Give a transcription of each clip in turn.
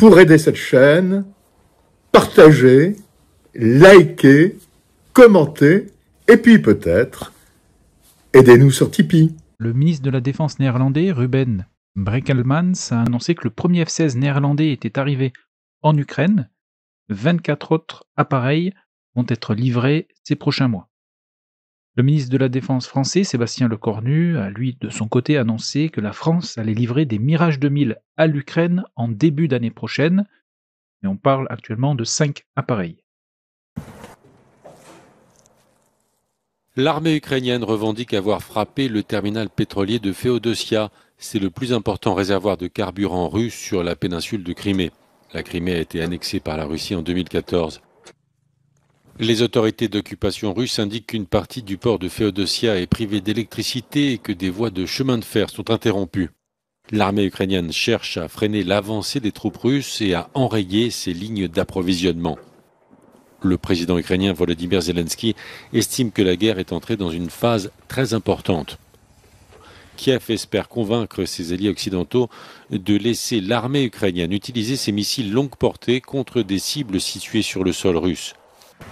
pour aider cette chaîne, partagez, likez, commentez, et puis peut-être, aidez-nous sur Tipeee. Le ministre de la Défense néerlandais, Ruben Brekelmans, a annoncé que le premier F-16 néerlandais était arrivé en Ukraine. 24 autres appareils vont être livrés ces prochains mois. Le ministre de la Défense français, Sébastien Lecornu, a lui de son côté annoncé que la France allait livrer des Mirage 2000 à l'Ukraine en début d'année prochaine, Et on parle actuellement de cinq appareils. L'armée ukrainienne revendique avoir frappé le terminal pétrolier de Féodosia. C'est le plus important réservoir de carburant russe sur la péninsule de Crimée. La Crimée a été annexée par la Russie en 2014. Les autorités d'occupation russes indiquent qu'une partie du port de Féodossia est privée d'électricité et que des voies de chemin de fer sont interrompues. L'armée ukrainienne cherche à freiner l'avancée des troupes russes et à enrayer ses lignes d'approvisionnement. Le président ukrainien Volodymyr Zelensky estime que la guerre est entrée dans une phase très importante. Kiev espère convaincre ses alliés occidentaux de laisser l'armée ukrainienne utiliser ses missiles longue portée contre des cibles situées sur le sol russe.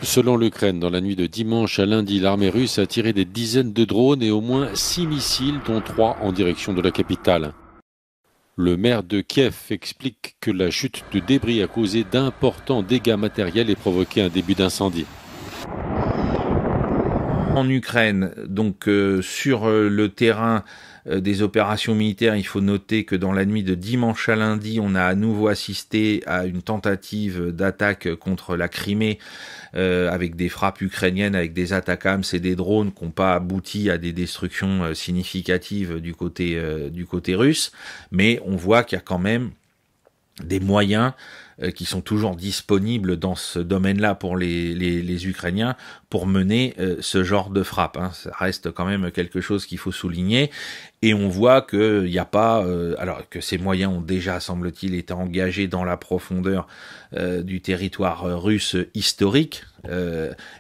Selon l'Ukraine, dans la nuit de dimanche à lundi, l'armée russe a tiré des dizaines de drones et au moins six missiles, dont trois en direction de la capitale. Le maire de Kiev explique que la chute de débris a causé d'importants dégâts matériels et provoqué un début d'incendie en Ukraine, donc euh, sur euh, le terrain euh, des opérations militaires, il faut noter que dans la nuit de dimanche à lundi, on a à nouveau assisté à une tentative d'attaque contre la Crimée avec des frappes ukrainiennes, avec des attaquams et des drones qui n'ont pas abouti à des destructions significatives du côté, du côté russe. Mais on voit qu'il y a quand même des moyens euh, qui sont toujours disponibles dans ce domaine-là pour les, les, les, Ukrainiens pour mener euh, ce genre de frappe. Hein. Ça reste quand même quelque chose qu'il faut souligner. Et on voit il n'y a pas, euh, alors que ces moyens ont déjà, semble-t-il, été engagés dans la profondeur du territoire russe historique,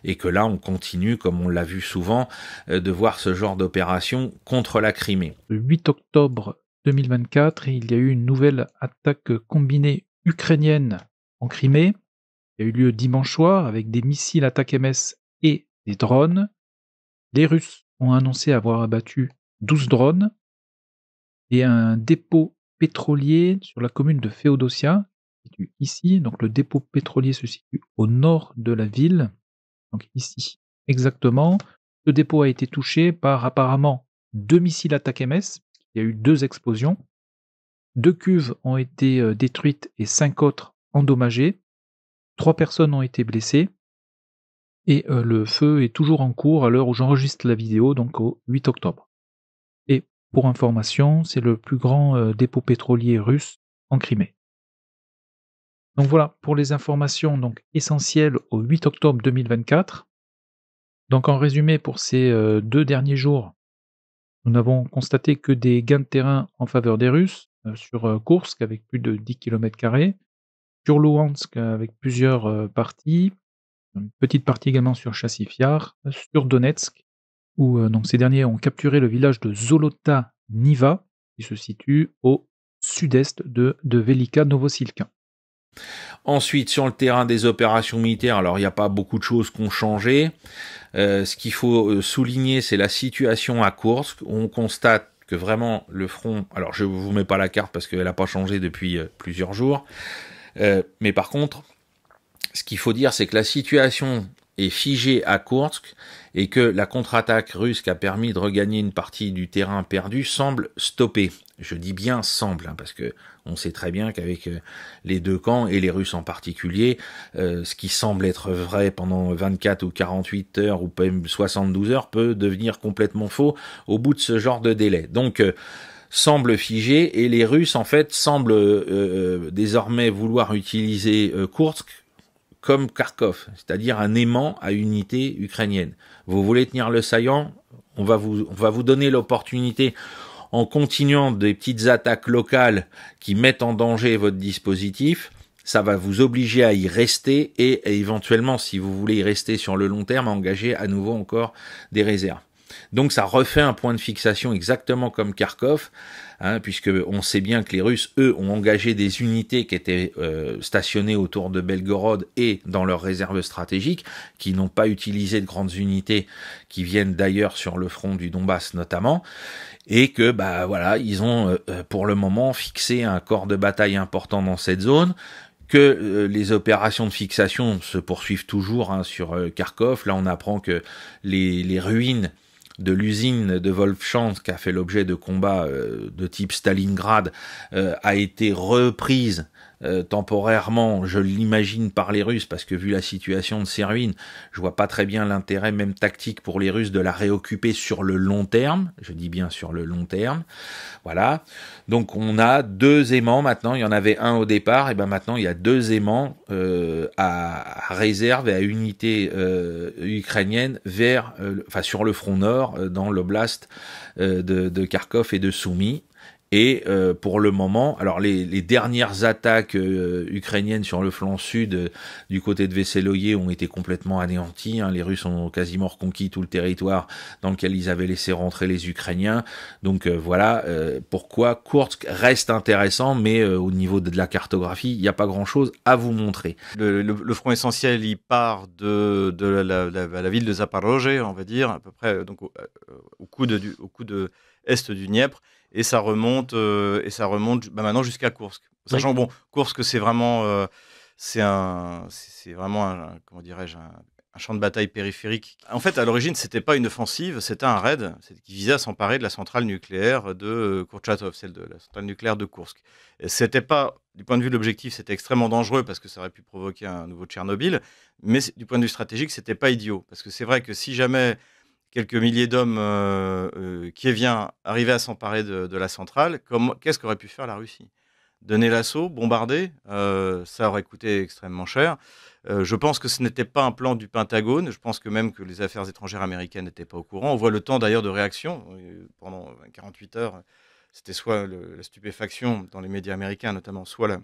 et que là, on continue, comme on l'a vu souvent, de voir ce genre d'opération contre la Crimée. Le 8 octobre 2024, il y a eu une nouvelle attaque combinée ukrainienne en Crimée, qui a eu lieu dimanche soir avec des missiles attaque MS et des drones. Les Russes ont annoncé avoir abattu 12 drones et un dépôt pétrolier sur la commune de Féodossia, situé ici. Donc le dépôt pétrolier se situe au nord de la ville, donc ici exactement. Ce dépôt a été touché par apparemment deux missiles attaque MS. Il y a eu deux explosions. Deux cuves ont été euh, détruites et cinq autres endommagées. Trois personnes ont été blessées. Et euh, le feu est toujours en cours à l'heure où j'enregistre la vidéo, donc au 8 octobre. Et pour information, c'est le plus grand euh, dépôt pétrolier russe en Crimée. Donc voilà pour les informations donc, essentielles au 8 octobre 2024. Donc en résumé, pour ces deux derniers jours, nous n'avons constaté que des gains de terrain en faveur des Russes, euh, sur euh, Koursk avec plus de 10 km, sur Louhansk avec plusieurs euh, parties, une petite partie également sur Chassifiar, sur Donetsk, où donc, ces derniers ont capturé le village de Zolota-Niva, qui se situe au sud-est de, de Velika Novosilka. Ensuite, sur le terrain des opérations militaires, alors il n'y a pas beaucoup de choses qui ont changé. ce qu'il faut souligner, c'est la situation à Kursk. On constate que vraiment le front, alors je vous mets pas la carte parce qu'elle n'a pas changé depuis euh, plusieurs jours, euh, mais par contre, ce qu'il faut dire, c'est que la situation est figée à Kursk et que la contre-attaque russe qui a permis de regagner une partie du terrain perdu semble stopper. Je dis bien semble, hein, parce que on sait très bien qu'avec euh, les deux camps, et les Russes en particulier, euh, ce qui semble être vrai pendant 24 ou 48 heures ou même 72 heures peut devenir complètement faux au bout de ce genre de délai. Donc euh, semble figé et les Russes en fait semblent désormais vouloir utiliser Kursk comme Kharkov, c'est-à-dire un aimant à unité ukrainienne. Vous voulez tenir le saillant on va vous, on va vous donner l'opportunité en continuant des petites attaques locales qui mettent en danger votre dispositif, ça va vous obliger à y rester et éventuellement, si vous voulez y rester sur le long terme, à engager à nouveau encore des réserves. Donc ça refait un point de fixation exactement comme Kharkov, hein, puisque on sait bien que les Russes, eux, ont engagé des unités qui étaient euh, stationnées autour de Belgorod et dans leurs réserves stratégiques, qui n'ont pas utilisé de grandes unités qui viennent d'ailleurs sur le front du Donbass notamment et que bah voilà, ils ont euh, euh, pour le moment fixé un corps de bataille important dans cette zone que euh, les opérations de fixation se poursuivent toujours hein, sur Kharkov. Là, on apprend que les, ruines de l'usine de Wolfchansk, qui a fait l'objet de combats de type Stalingrad, a été reprise euh, temporairement, je l'imagine par les Russes, parce que vu la situation de ces ruines, je vois pas très bien l'intérêt, même tactique, pour les Russes de la réoccuper sur le long terme. Je dis bien sur le long terme. Voilà. Donc on a deux aimants maintenant. Il y en avait un au départ, et ben maintenant il y a deux aimants euh, à, réserve et à unité euh, ukrainienne vers, enfin sur le front nord, dans l'oblast de, de Kharkov et de Soumy. Et euh, pour le moment, alors les, dernières attaques euh, ukrainiennes sur le flanc sud euh, du côté de Veseloye ont été complètement anéanties. Hein. Les Russes ont quasiment reconquis tout le territoire dans lequel ils avaient laissé rentrer les Ukrainiens. Donc voilà pourquoi Kursk reste intéressant, mais au niveau de, la cartographie, il n'y a pas grand-chose à vous montrer. Le, front essentiel, il part de, la, ville de Zaporozhye, on va dire, à peu près au, au, coup de, est du Dniepr et ça remonte euh, et ça remonte bah, maintenant jusqu'à Kursk. Sachant bon, Kursk c'est vraiment euh, c'est un c'est vraiment comment dirais-je un, champ de bataille périphérique. En fait, à l'origine, c'était pas une offensive, c'était un raid qui visait à s'emparer de la centrale nucléaire de euh, Kurchatov, celle de la centrale nucléaire de Kursk. C'était pas du point de vue de l'objectif, c'était extrêmement dangereux parce que ça aurait pu provoquer un nouveau Tchernobyl, mais du point de vue stratégique, c'était pas idiot parce que c'est vrai que si jamais quelques milliers d'hommes qui euh, euh, viennent arriver à s'emparer de, la centrale, qu'est-ce qu'aurait pu faire la Russie Donner l'assaut, bombarder, euh, ça aurait coûté extrêmement cher. je pense que ce n'était pas un plan du Pentagone. Je pense que même que les affaires étrangères américaines n'étaient pas au courant. On voit le temps d'ailleurs de réaction. Pendant 48 heures, c'était soit la stupéfaction dans les médias américains, notamment, soit la,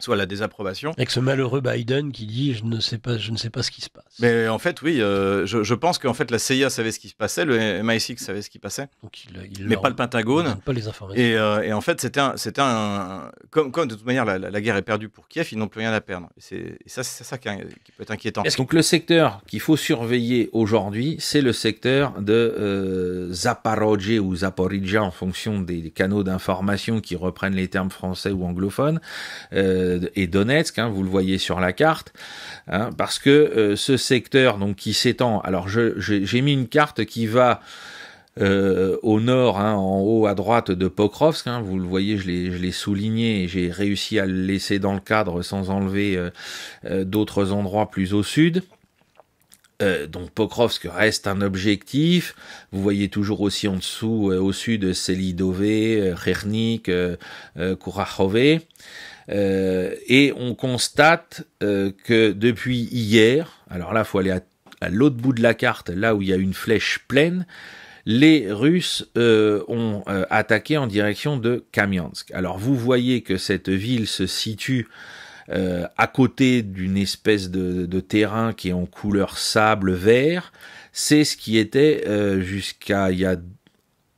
soit la désapprobation. Avec ce malheureux Biden qui dit je ne sais pas, je ne sais pas ce qui se passe. Mais en fait, oui, euh, je, je, pense qu'en fait la CIA savait ce qui se passait, le MI6 savait ce qui passait, il, mais pas le Pentagone. Pas les Et, euh, et en fait, c'était un, c'était un, comme, comme de toute manière la, la guerre est perdue pour Kiev, ils n'ont plus rien à perdre. Et, c'est, ça, c'est ça qui, peut être inquiétant. Donc le secteur qu'il faut surveiller aujourd'hui, c'est le secteur de euh, ou Zaporizhia en fonction des canaux d'information qui reprennent les termes français ou anglophones. Euh, et euh, Donetsk, hein, vous le voyez sur la carte, hein, parce que euh, ce secteur donc qui s'étend, alors j'ai mis une carte qui va euh, au nord, hein, en haut à droite de Pokrovsk. vous le voyez, je l'ai souligné et j'ai réussi à le laisser dans le cadre sans enlever d'autres endroits plus au sud. donc Pokrovsk reste un objectif. Vous voyez toujours aussi en dessous, au sud, Selidové, Khernik, Kurachové. Euh, et on constate euh, que depuis hier, alors là, faut aller à, l'autre bout de la carte, là où il y a une flèche pleine, les Russes euh, ont attaqué en direction de Kamiansk. Alors vous voyez que cette ville se situe à côté d'une espèce de, de, terrain qui est en couleur sable vert. C'est ce qui était jusqu'à il y a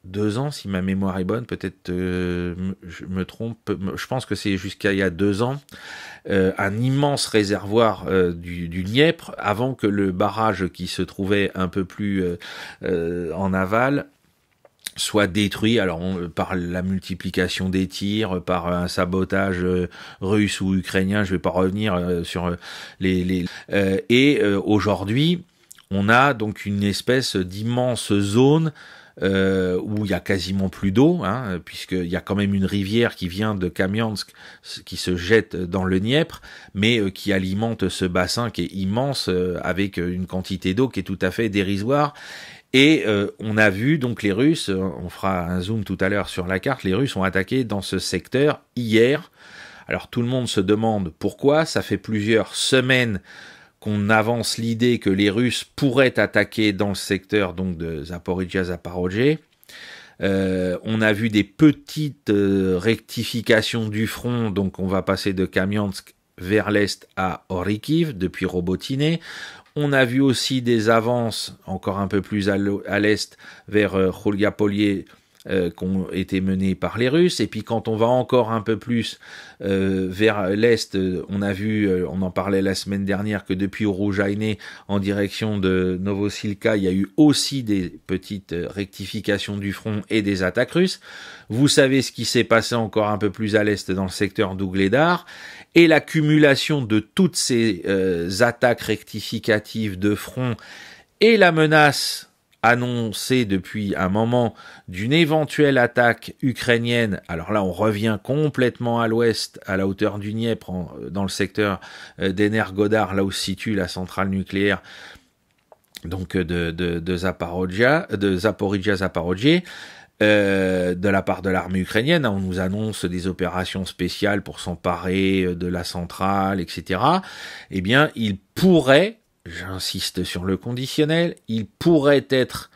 deux ans, si ma mémoire est bonne, peut-être euh, je me trompe, je pense que c'est jusqu'à il y a deux ans, euh, un immense réservoir euh, du, du Nièvre, avant que le barrage qui se trouvait un peu plus en aval soit détruit alors par la multiplication des tirs, par un sabotage russe ou ukrainien, je vais pas revenir sur les, les et aujourd'hui on a donc une espèce d'immense zone euh, où il y a quasiment plus d'eau, hein, puisqu'il y a quand même une rivière qui vient de Kamiansk, qui se jette dans le Dniepr, mais euh, qui alimente ce bassin qui est immense, euh, avec euh, une quantité d'eau qui est tout à fait dérisoire. Et on a vu donc les Russes, on fera un zoom tout à l'heure sur la carte, les Russes ont attaqué dans ce secteur hier. Alors tout le monde se demande pourquoi, ça fait plusieurs semaines qu'on avance l'idée que les Russes pourraient attaquer dans le secteur donc de Zaporizhia Zaporozhye. Euh, on a vu des petites euh, rectifications du front, donc on va passer de Kamiansk vers l'est à Orikiv depuis Robotiné. On a vu aussi des avances encore un peu plus à l'est vers euh, Khulgapolye euh, qui ont été menées par les Russes. Et puis quand on va encore un peu plus euh, vers l'est, euh, on a vu, euh, on en parlait la semaine dernière, que depuis Roujaïné, en direction de Novosilka, il y a eu aussi des petites rectifications du front et des attaques russes. Vous savez ce qui s'est passé encore un peu plus à l'est dans le secteur d'Ougledar. Et l'accumulation de toutes ces attaques rectificatives de front et la menace annoncé depuis un moment d'une éventuelle attaque ukrainienne. Alors là, on revient complètement à l'ouest, à la hauteur du Dniepr, euh, dans le secteur euh, d'Energodar, là où se situe la centrale nucléaire donc euh, de, de, de Zaporizhia, de de la part de l'armée ukrainienne. on nous annonce des opérations spéciales pour s'emparer de la centrale, etc. Eh bien, il pourrait j'insiste sur le conditionnel, il pourrait être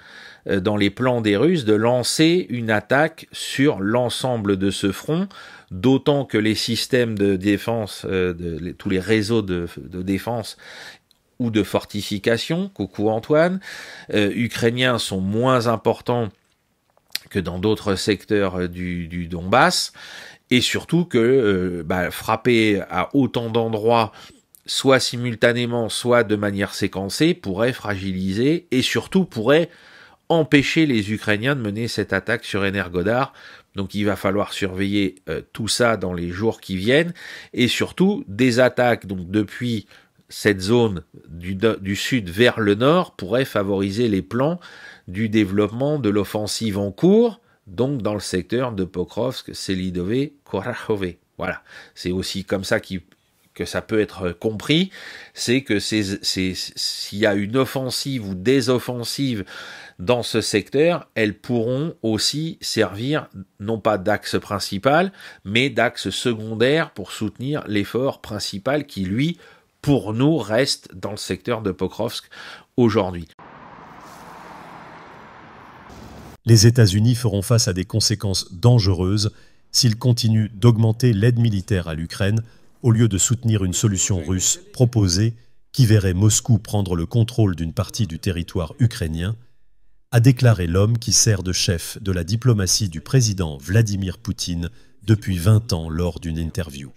euh, dans les plans des Russes de lancer une attaque sur l'ensemble de ce front, d'autant que les systèmes de défense, euh, de, tous les réseaux de, défense ou de fortification, coucou Antoine, euh, ukrainiens sont moins importants que dans d'autres secteurs du, Donbass, et surtout que bah, frapper à autant d'endroits soit simultanément, soit de manière séquencée, pourrait fragiliser et surtout pourrait empêcher les Ukrainiens de mener cette attaque sur Energodar. Donc il va falloir surveiller euh, tout ça dans les jours qui viennent et surtout des attaques donc depuis cette zone du, sud vers le nord pourraient favoriser les plans du développement de l'offensive en cours, donc dans le secteur de Pokrovsk, Selidové, Korachové. Voilà, c'est aussi comme ça qu'il que ça peut être compris, c'est que s'il y a une offensive ou des offensives dans ce secteur, elles pourront aussi servir non pas d'axe principal, mais d'axe secondaire pour soutenir l'effort principal qui, lui, pour nous, reste dans le secteur de Pokrovsk aujourd'hui. Les États-Unis feront face à des conséquences dangereuses s'ils continuent d'augmenter l'aide militaire à l'Ukraine au lieu de soutenir une solution russe proposée qui verrait Moscou prendre le contrôle d'une partie du territoire ukrainien, a déclaré l'homme qui sert de chef de la diplomatie du président Vladimir Poutine depuis 20 ans lors d'une interview.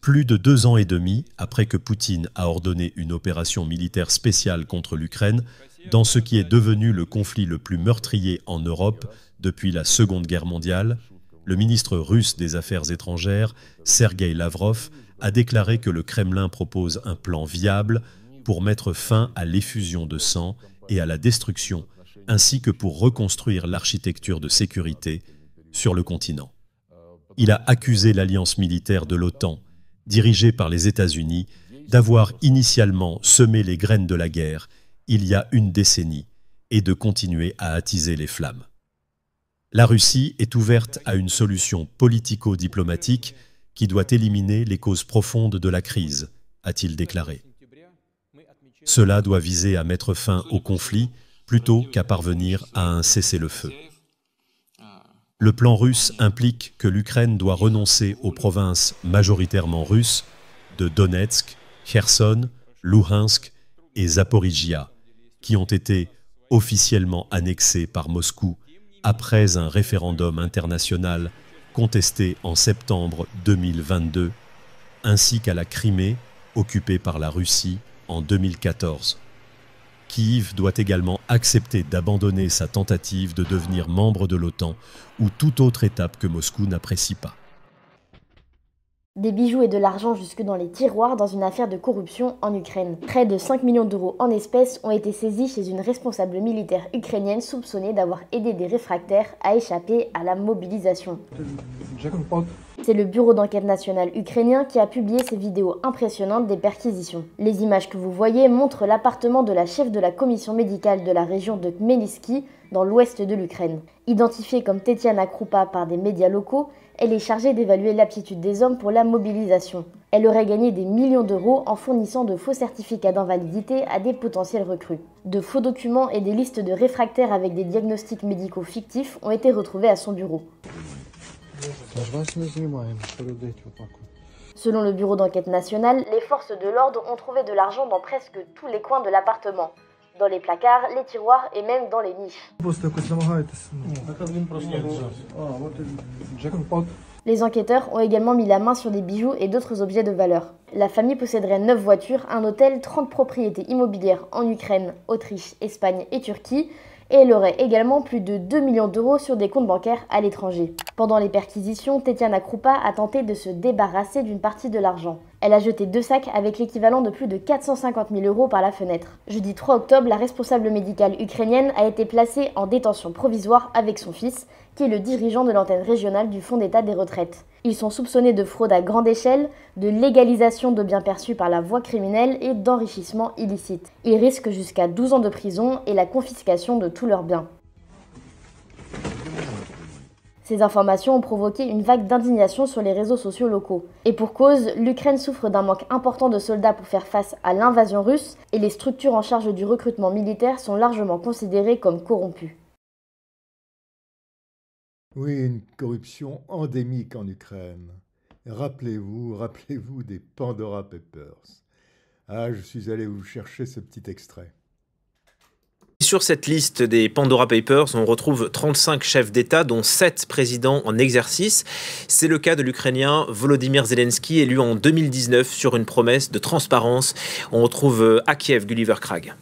Plus de deux ans et demi après que Poutine a ordonné une opération militaire spéciale contre l'Ukraine, dans ce qui est devenu le conflit le plus meurtrier en Europe depuis la Seconde Guerre mondiale, le ministre russe des Affaires étrangères, Sergueï Lavrov, a déclaré que le Kremlin propose un plan viable pour mettre fin à l'effusion de sang et à la destruction, ainsi que pour reconstruire l'architecture de sécurité sur le continent. Il a accusé l'alliance militaire de l'OTAN, dirigée par les États-Unis, d'avoir initialement semé les graines de la guerre il y a une décennie et de continuer à attiser les flammes la Russie est ouverte à une solution politico-diplomatique qui doit éliminer les causes profondes de la crise, a-t-il déclaré. Cela doit viser à mettre fin au conflit plutôt qu'à parvenir à un cessez-le-feu. Le plan russe implique que l'Ukraine doit renoncer aux provinces majoritairement russes de Donetsk, Kherson, Luhansk et Zaporizhia, qui ont été officiellement annexées par Moscou après un référendum international contesté en septembre 2022, ainsi qu'à la Crimée, occupée par la Russie en 2014. Kiev doit également accepter d'abandonner sa tentative de devenir membre de l'OTAN ou toute autre étape que Moscou n'apprécie pas. Des bijoux et de l'argent jusque dans les tiroirs dans une affaire de corruption en Ukraine. Près de 5 millions d'euros en espèces ont été saisis chez une responsable militaire ukrainienne soupçonnée d'avoir aidé des réfractaires à échapper à la mobilisation. C'est le bureau d'enquête nationale ukrainien qui a publié ces vidéos impressionnantes des perquisitions. Les images que vous voyez montrent l'appartement de la chef de la commission médicale de la région de Khmelnytsky dans l'ouest de l'Ukraine. Identifiée comme Tetiana Krupa par des médias locaux, elle est chargée d'évaluer l'aptitude des hommes pour la mobilisation. Elle aurait gagné des millions d'euros en fournissant de faux certificats d'invalidité à des potentiels recrues. De faux documents et des listes de réfractaires avec des diagnostics médicaux fictifs ont été retrouvés à son bureau. Selon le bureau d'enquête nationale, les forces de l'ordre ont trouvé de l'argent dans presque tous les coins de l'appartement dans les placards, les tiroirs et même dans les niches. Les enquêteurs ont également mis la main sur des bijoux et d'autres objets de valeur. La famille posséderait 9 voitures, un hôtel, 30 propriétés immobilières en Ukraine, Autriche, Espagne et Turquie et elle aurait également plus de 2 millions d'euros sur des comptes bancaires à l'étranger. Pendant les perquisitions, Tetiana Krupa a tenté de se débarrasser d'une partie de l'argent. Elle a jeté deux sacs avec l'équivalent de plus de 450 000 euros par la fenêtre. Jeudi 3 octobre, la responsable médicale ukrainienne a été placée en détention provisoire avec son fils qui est le dirigeant de l'antenne régionale du Fonds d'État des retraites. Ils sont soupçonnés de fraude à grande échelle, de légalisation de biens perçus par la voie criminelle et d'enrichissement illicite. Ils risquent jusqu'à 12 ans de prison et la confiscation de tous leurs biens. Ces informations ont provoqué une vague d'indignation sur les réseaux sociaux locaux. Et pour cause, l'Ukraine souffre d'un manque important de soldats pour faire face à l'invasion russe et les structures en charge du recrutement militaire sont largement considérées comme corrompues. Oui, une corruption endémique en Ukraine. Rappelez-vous, rappelez-vous des Pandora Papers. Ah, je suis allé vous chercher ce petit extrait. Sur cette liste des Pandora Papers, on retrouve 35 chefs d'État, dont 7 présidents en exercice. C'est le cas de l'Ukrainien Volodymyr Zelensky, élu en 2019 sur une promesse de transparence. On retrouve euh, à Kiev Gulliver Krag.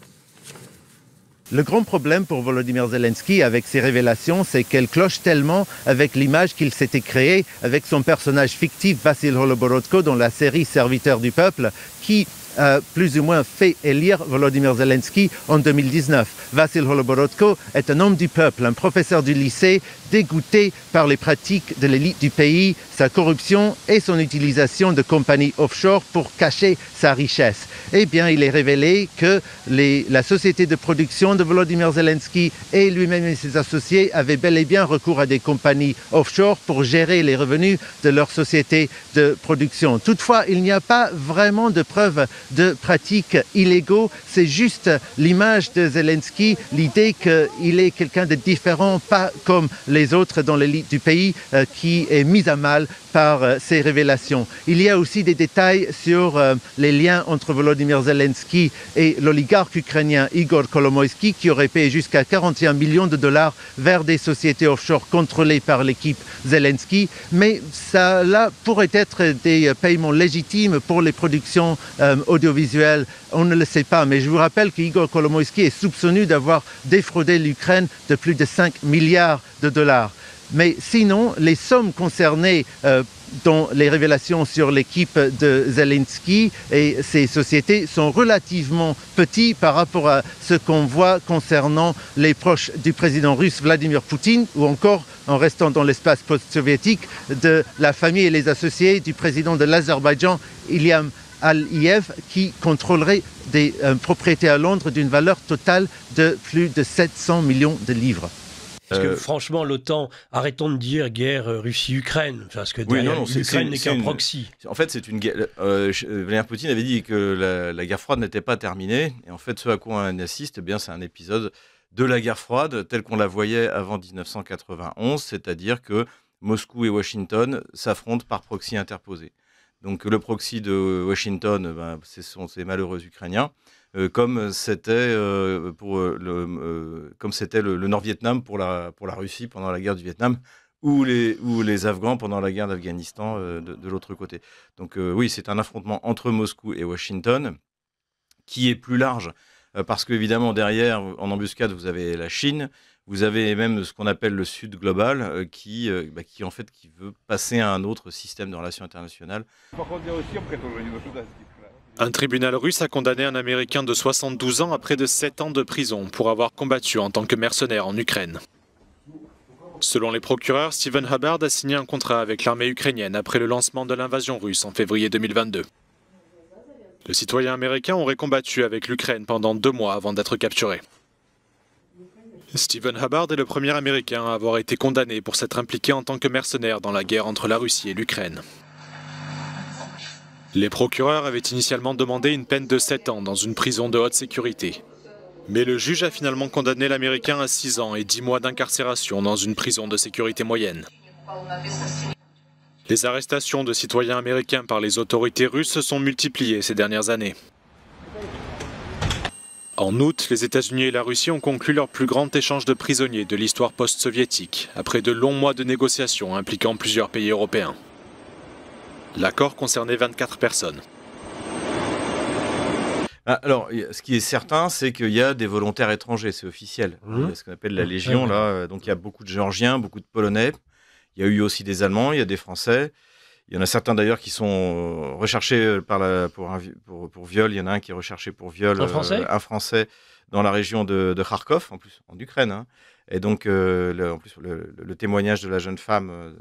Le grand problème pour Volodymyr Zelensky avec ses révélations, c'est qu'elle cloche tellement avec l'image qu'il s'était créée avec son personnage fictif Vassil Holoborodko dans la série Serviteur du peuple, qui euh, plus ou moins fait élire Volodymyr Zelensky en 2019. Vassil Holoborodko est un homme du peuple, un professeur du lycée dégoûté par les pratiques de l'élite du pays, sa corruption et son utilisation de compagnies offshore pour cacher sa richesse. Eh bien, il est révélé que la société de production de Volodymyr Zelensky et lui-même et ses associés avaient bel et bien recours à des compagnies offshore pour gérer les revenus de leur société de production. Toutefois, il n'y a pas vraiment de preuves de pratiques illégaux. C'est juste l'image de Zelensky, l'idée qu'il est quelqu'un de différent, pas comme les autres dans l'élite du pays, euh, qui est mise à mal par euh, ces révélations. Il y a aussi des détails sur euh, les liens entre Volodymyr Zelensky et l'oligarque ukrainien Igor Kolomoïski, qui aurait payé jusqu'à 41 millions de dollars vers des sociétés offshore contrôlées par l'équipe Zelensky. Mais cela pourrait être des paiements légitimes pour les productions audiovisuel, on ne le sait pas. Mais je vous rappelle qu'Igor Kolomoïski est soupçonné d'avoir défraudé l'Ukraine de plus de 5 milliards de dollars. Mais sinon, les sommes concernées euh, dans les révélations sur l'équipe de Zelensky et ses sociétés sont relativement petites par rapport à ce qu'on voit concernant les proches du président russe Vladimir Poutine ou encore, en restant dans l'espace post-soviétique, de la famille et les associés du président de l'Azerbaïdjan Ilham Al-Iev qui contrôlerait des euh, propriétés à Londres d'une valeur totale de plus de 700 millions de livres. Parce que euh, franchement, l'OTAN, arrêtons de dire guerre euh, Russie-Ukraine, parce que l'Ukraine n'est qu'un proxy. En fait, c'est une guerre. Vladimir Poutine avait dit que la, guerre froide n'était pas terminée, et en fait, ce à quoi on assiste, eh bien, c'est un épisode de la guerre froide telle qu'on la voyait avant 1991, c'est-à-dire que Moscou et Washington s'affrontent par proxy interposé. Donc le proxy de Washington, euh, ben, ce sont ces malheureux Ukrainiens, euh, euh, comme c'était le, le, Nord-Vietnam pour la, pour la Russie pendant la guerre du Vietnam, ou les, ou les Afghans pendant la guerre d'Afghanistan de, de l'autre côté. Donc oui, c'est un affrontement entre Moscou et Washington qui est plus large, parce qu'évidemment derrière, en embuscade, vous avez la Chine, vous avez même ce qu'on appelle le Sud global, euh, euh, bah, qui, en fait veut passer à un autre système de relations internationales. Un tribunal russe a condamné un Américain de 72 ans à près de 7 ans de prison pour avoir combattu en tant que mercenaire en Ukraine. Selon les procureurs, Stephen Hubbard a signé un contrat avec l'armée ukrainienne après le lancement de l'invasion russe en février 2022. Le citoyen américain aurait combattu avec l'Ukraine pendant deux mois avant d'être capturé. Stephen Hubbard est le premier Américain à avoir été condamné pour s'être impliqué en tant que mercenaire dans la guerre entre la Russie et l'Ukraine. Les procureurs avaient initialement demandé une peine de 7 ans dans une prison de haute sécurité. Mais le juge a finalement condamné l'Américain à 6 ans et 10 mois d'incarcération dans une prison de sécurité moyenne. Les arrestations de citoyens américains par les autorités russes se sont multipliées ces dernières années. En août, les États-Unis et la Russie ont conclu leur plus grand échange de prisonniers de l'histoire post-soviétique, après de longs mois de négociations impliquant plusieurs pays européens. L'accord concernait 24 personnes. Ah, alors, ce qui est certain, c'est qu'il y a des volontaires étrangers, c'est officiel. Mmh. Il y a ce qu'on appelle la Légion, là. Euh, donc, il y a beaucoup de Géorgiens, beaucoup de Polonais. Il y a eu aussi des Allemands, il y a des Français. Il y en a certains d'ailleurs qui sont euh, recherchés euh, par pour, pour, viol. Il y en a un qui est recherché pour viol. Un euh, Français Un Français dans la région de, Kharkov, en plus, en Ukraine. Hein. Et donc, le, en plus, le, témoignage de la jeune femme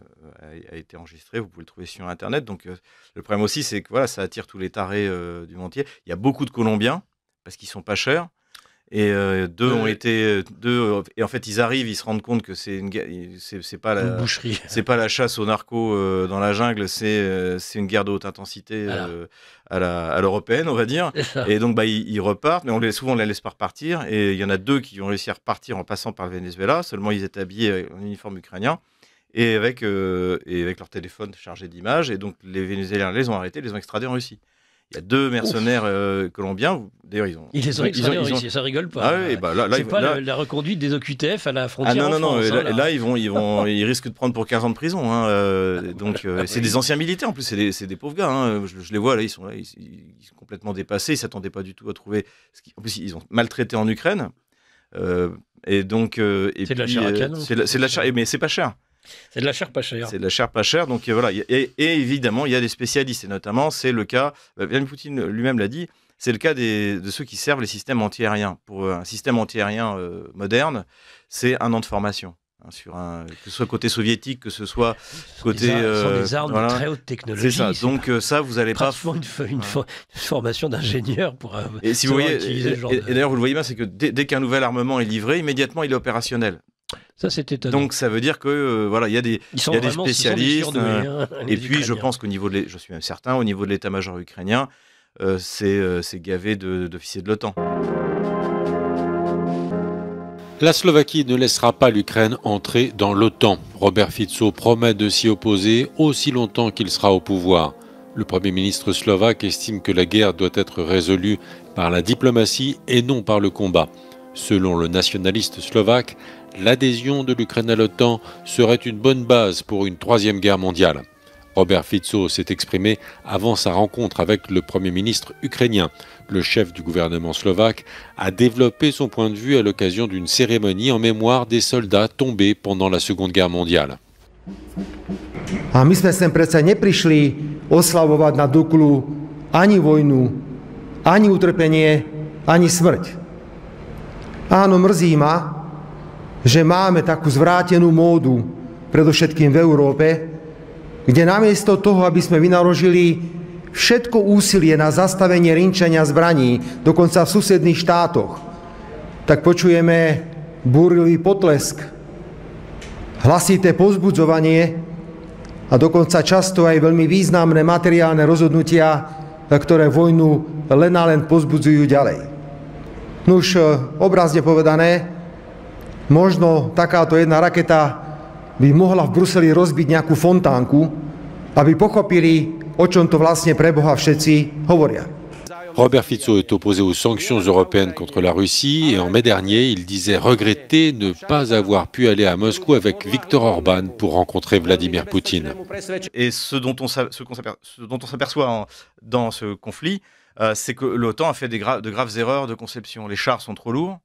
a, été enregistré. Vous pouvez le trouver sur Internet. Donc, le problème aussi, c'est que voilà, ça attire tous les tarés du monde entier. Il y a beaucoup de Colombiens, parce qu'ils sont pas chers. Et euh, deux euh, ont été deux et en fait ils arrivent, ils se rendent compte que c'est une c'est pas la c'est pas la chasse aux narcos euh, dans la jungle, c'est c'est une guerre de haute intensité à l'européenne on va dire. Et donc bah ils, repartent, mais on les souvent on les laisse pas repartir. Et il y en a deux qui ont réussi à repartir en passant par le Venezuela. Seulement ils étaient habillés en uniforme ukrainien et avec et avec leur téléphone chargé d'images. Et donc les Vénézuéliens les ont arrêtés, les ont extradés en Russie. Il y a deux mercenaires euh, colombiens. D'ailleurs, ils ont. Ils les ont, ça rigole pas. Ah bah, c'est pas la reconduite des OQTF à la ah, frontière. Ah non, non, non. Hein, là, ils vont, ils vont, ils risquent de prendre pour 15 ans de prison. Hein, euh, ah, donc, euh, c'est des anciens militaires en plus. C'est des, pauvres gars. Hein. je, les vois là, ils sont là, ils, sont complètement dépassés. Ils s'attendaient pas du tout à trouver. En plus, ils ont maltraité en Ukraine. et donc, c'est de la chair à canon. mais c'est pas cher. C'est de la chair pas chère. C'est de la chair pas chère. Donc euh, voilà. Et, évidemment, il y a des spécialistes. Et notamment, c'est le cas. Bah, Vladimir Poutine lui-même l'a dit. C'est le cas des, de ceux qui servent les systèmes antiaériens. Pour euh, un système antiaérien euh, moderne, c'est un an de formation. Hein, sur un, que ce soit côté soviétique, que ce soit côté. Ce des armes de très haute technologie. C'est ça. Donc ça, vous n'allez pas. Une, une, formation d'ingénieur pour. et si vous voyez, et, d'ailleurs, vous le voyez bien, c'est que dès qu'un nouvel armement est livré, immédiatement, il est opérationnel. Donc, ça veut dire que euh, voilà, il y a des, des spécialistes. Euh, hein, et puis, je pense qu'au niveau de, je suis même certain, au niveau de l'état-major ukrainien, euh, c'est gavé d'officiers de, l'OTAN. La Slovaquie ne laissera pas l'Ukraine entrer dans l'OTAN. Robert Fico promet de s'y opposer aussi longtemps qu'il sera au pouvoir. Le Premier ministre slovaque estime que la guerre doit être résolue par la diplomatie et non par le combat. Selon le nationaliste slovaque, l'adhésion de l'Ukraine à l'OTAN serait une bonne base pour une troisième guerre mondiale. Robert Fitzos s'est exprimé avant sa rencontre avec le Premier ministre ukrainien. Le chef du gouvernement slovaque a développé son point de vue à l'occasion d'une cérémonie en mémoire des soldats tombés pendant la Seconde Guerre mondiale. A na ani vojnu, ani ani že máme takú zvrátenú módu, predovšetkým v Európe, kde namiesto toho, aby sme vynaložili všetko úsilie na zastavenie rinčania zbraní, dokonca v susedných štátoch, tak počujeme búrlivý potlesk, hlasité pozbudzovanie a dokonca často aj veľmi významné materiálne rozhodnutia, ktoré vojnu len a len pozbudzujú ďalej. Nuž, obrazne povedané, Robert Fico est opposé aux sanctions européennes contre la Russie et en mai dernier, il disait regretter ne pas avoir pu aller à Moscou avec Viktor Orban pour rencontrer Vladimir Poutine. Et ce dont on s'aperçoit dans ce conflit, euh, c'est que l'OTAN a fait de graves erreurs de conception. Les chars sont trop lourds,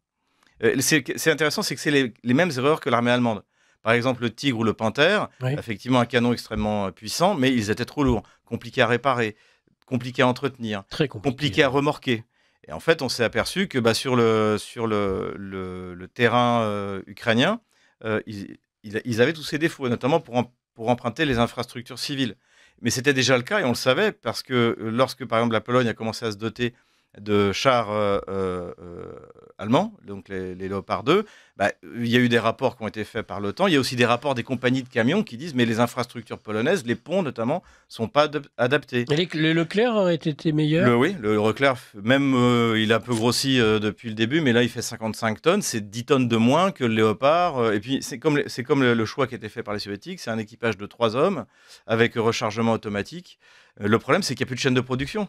euh, c'est intéressant, c'est que c'est les, mêmes erreurs que l'armée allemande. Par exemple, le Tigre ou le Panther, effectivement un canon extrêmement euh, puissant, mais ils étaient trop lourds, compliqués à réparer, compliqués à entretenir, compliqués à remorquer. Et en fait, on s'est aperçu que bah, sur le, terrain euh, ukrainien, ils, avaient tous ces défauts, notamment pour, pour emprunter les infrastructures civiles. Mais c'était déjà le cas et on le savait parce que lorsque, par exemple, la Pologne a commencé à se doter de chars euh, euh, euh, allemands, donc les, les Léopard 2, bah, il y a eu des rapports qui ont été faits par l'OTAN. Il y a aussi des rapports des compagnies de camions qui disent mais les infrastructures polonaises, les ponts notamment, sont pas adaptés. le Leclerc aurait été meilleur le, Oui, le Leclerc, même il a un peu grossi depuis le début, mais là il fait 55 tonnes, c'est 10 tonnes de moins que le Léopard. et puis c'est comme, c'est comme le, choix qui a été fait par les Soviétiques, c'est un équipage de trois hommes avec rechargement automatique. Le problème, c'est qu'il n'y a plus de chaîne de production.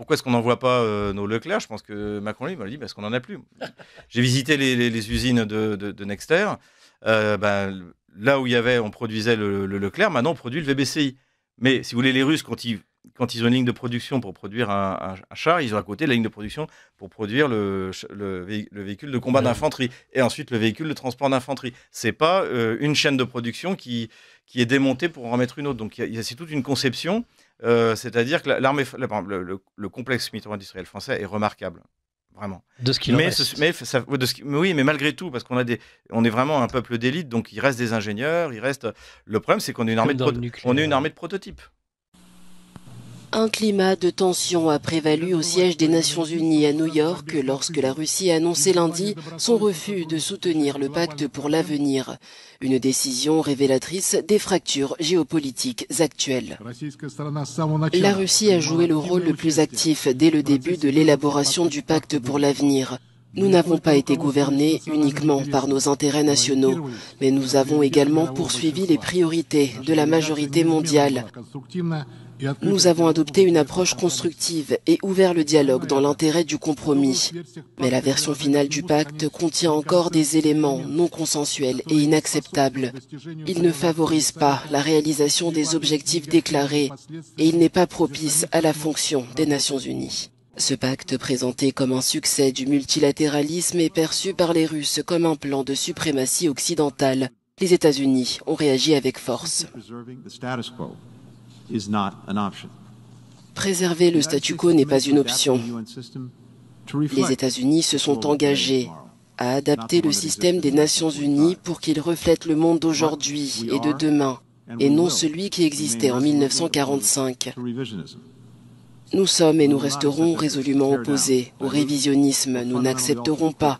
Pourquoi est-ce qu'on n'envoie pas euh, nos Leclerc Je pense que Macron lui m'a dit parce qu'on n'en a plus. J'ai visité les, usines de, Nexter. Euh, ben, là où il y avait, on produisait le, Leclerc, maintenant on produit le VBCI. Mais si vous voulez, les Russes, quand ils, ont une ligne de production pour produire un, char, ils ont à côté la ligne de production pour produire le, véhicule de combat d'infanterie et ensuite le véhicule de transport d'infanterie. Ce n'est pas euh, une chaîne de production qui, qui est démontée pour en remettre une autre. Donc c'est toute une conception euh, c'est-à-dire que l'armée, le, complexe militaro-industriel français est remarquable. Vraiment. De ce qu'il mais, oui, mais malgré tout, parce qu'on a des, on est vraiment un peuple d'élite, donc il reste des ingénieurs, il reste. Le problème, c'est qu'on est une armée on est une armée de prototypes. Un climat de tension a prévalu au siège des Nations Unies à New York lorsque la Russie a annoncé lundi son refus de soutenir le pacte pour l'avenir, une décision révélatrice des fractures géopolitiques actuelles. La Russie a joué le rôle le plus actif dès le début de l'élaboration du pacte pour l'avenir. Nous n'avons pas été gouvernés uniquement par nos intérêts nationaux, mais nous avons également poursuivi les priorités de la majorité mondiale. Nous avons adopté une approche constructive et ouvert le dialogue dans l'intérêt du compromis. Mais la version finale du pacte contient encore des éléments non consensuels et inacceptables. Il ne favorise pas la réalisation des objectifs déclarés et il n'est pas propice à la fonction des Nations Unies. Ce pacte, présenté comme un succès du multilatéralisme, est perçu par les Russes comme un plan de suprématie occidentale. Les États-Unis ont réagi avec force. Préserver le statu quo n'est pas une option. Les États-Unis se sont engagés à adapter le système des Nations Unies pour qu'il reflète le monde d'aujourd'hui et de demain, et non celui qui existait en 1945. Nous sommes et nous resterons résolument opposés au révisionnisme. Nous n'accepterons pas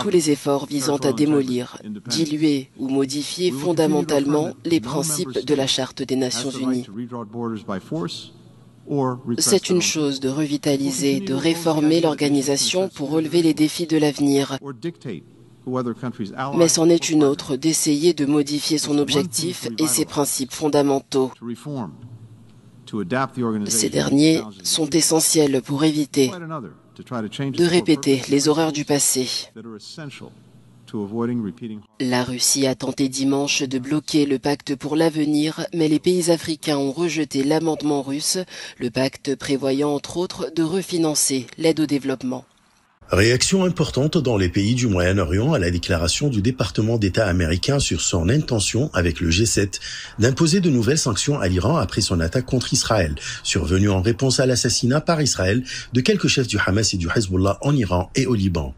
tous les efforts visant à démolir, diluer ou modifier fondamentalement les principes de la Charte des Nations Unies. C'est une chose de revitaliser, de réformer l'organisation pour relever les défis de l'avenir. Mais c'en est une autre d'essayer de modifier son objectif et ses principes fondamentaux. Ces derniers sont essentiels pour éviter de répéter les horreurs du passé. La Russie a tenté dimanche de bloquer le pacte pour l'avenir, mais les pays africains ont rejeté l'amendement russe, le pacte prévoyant entre autres de refinancer l'aide au développement. Réaction importante dans les pays du Moyen-Orient à la déclaration du département d'État américain sur son intention avec le G7 d'imposer de nouvelles sanctions à l'Iran après son attaque contre Israël, survenue en réponse à l'assassinat par Israël de quelques chefs du Hamas et du Hezbollah en Iran et au Liban.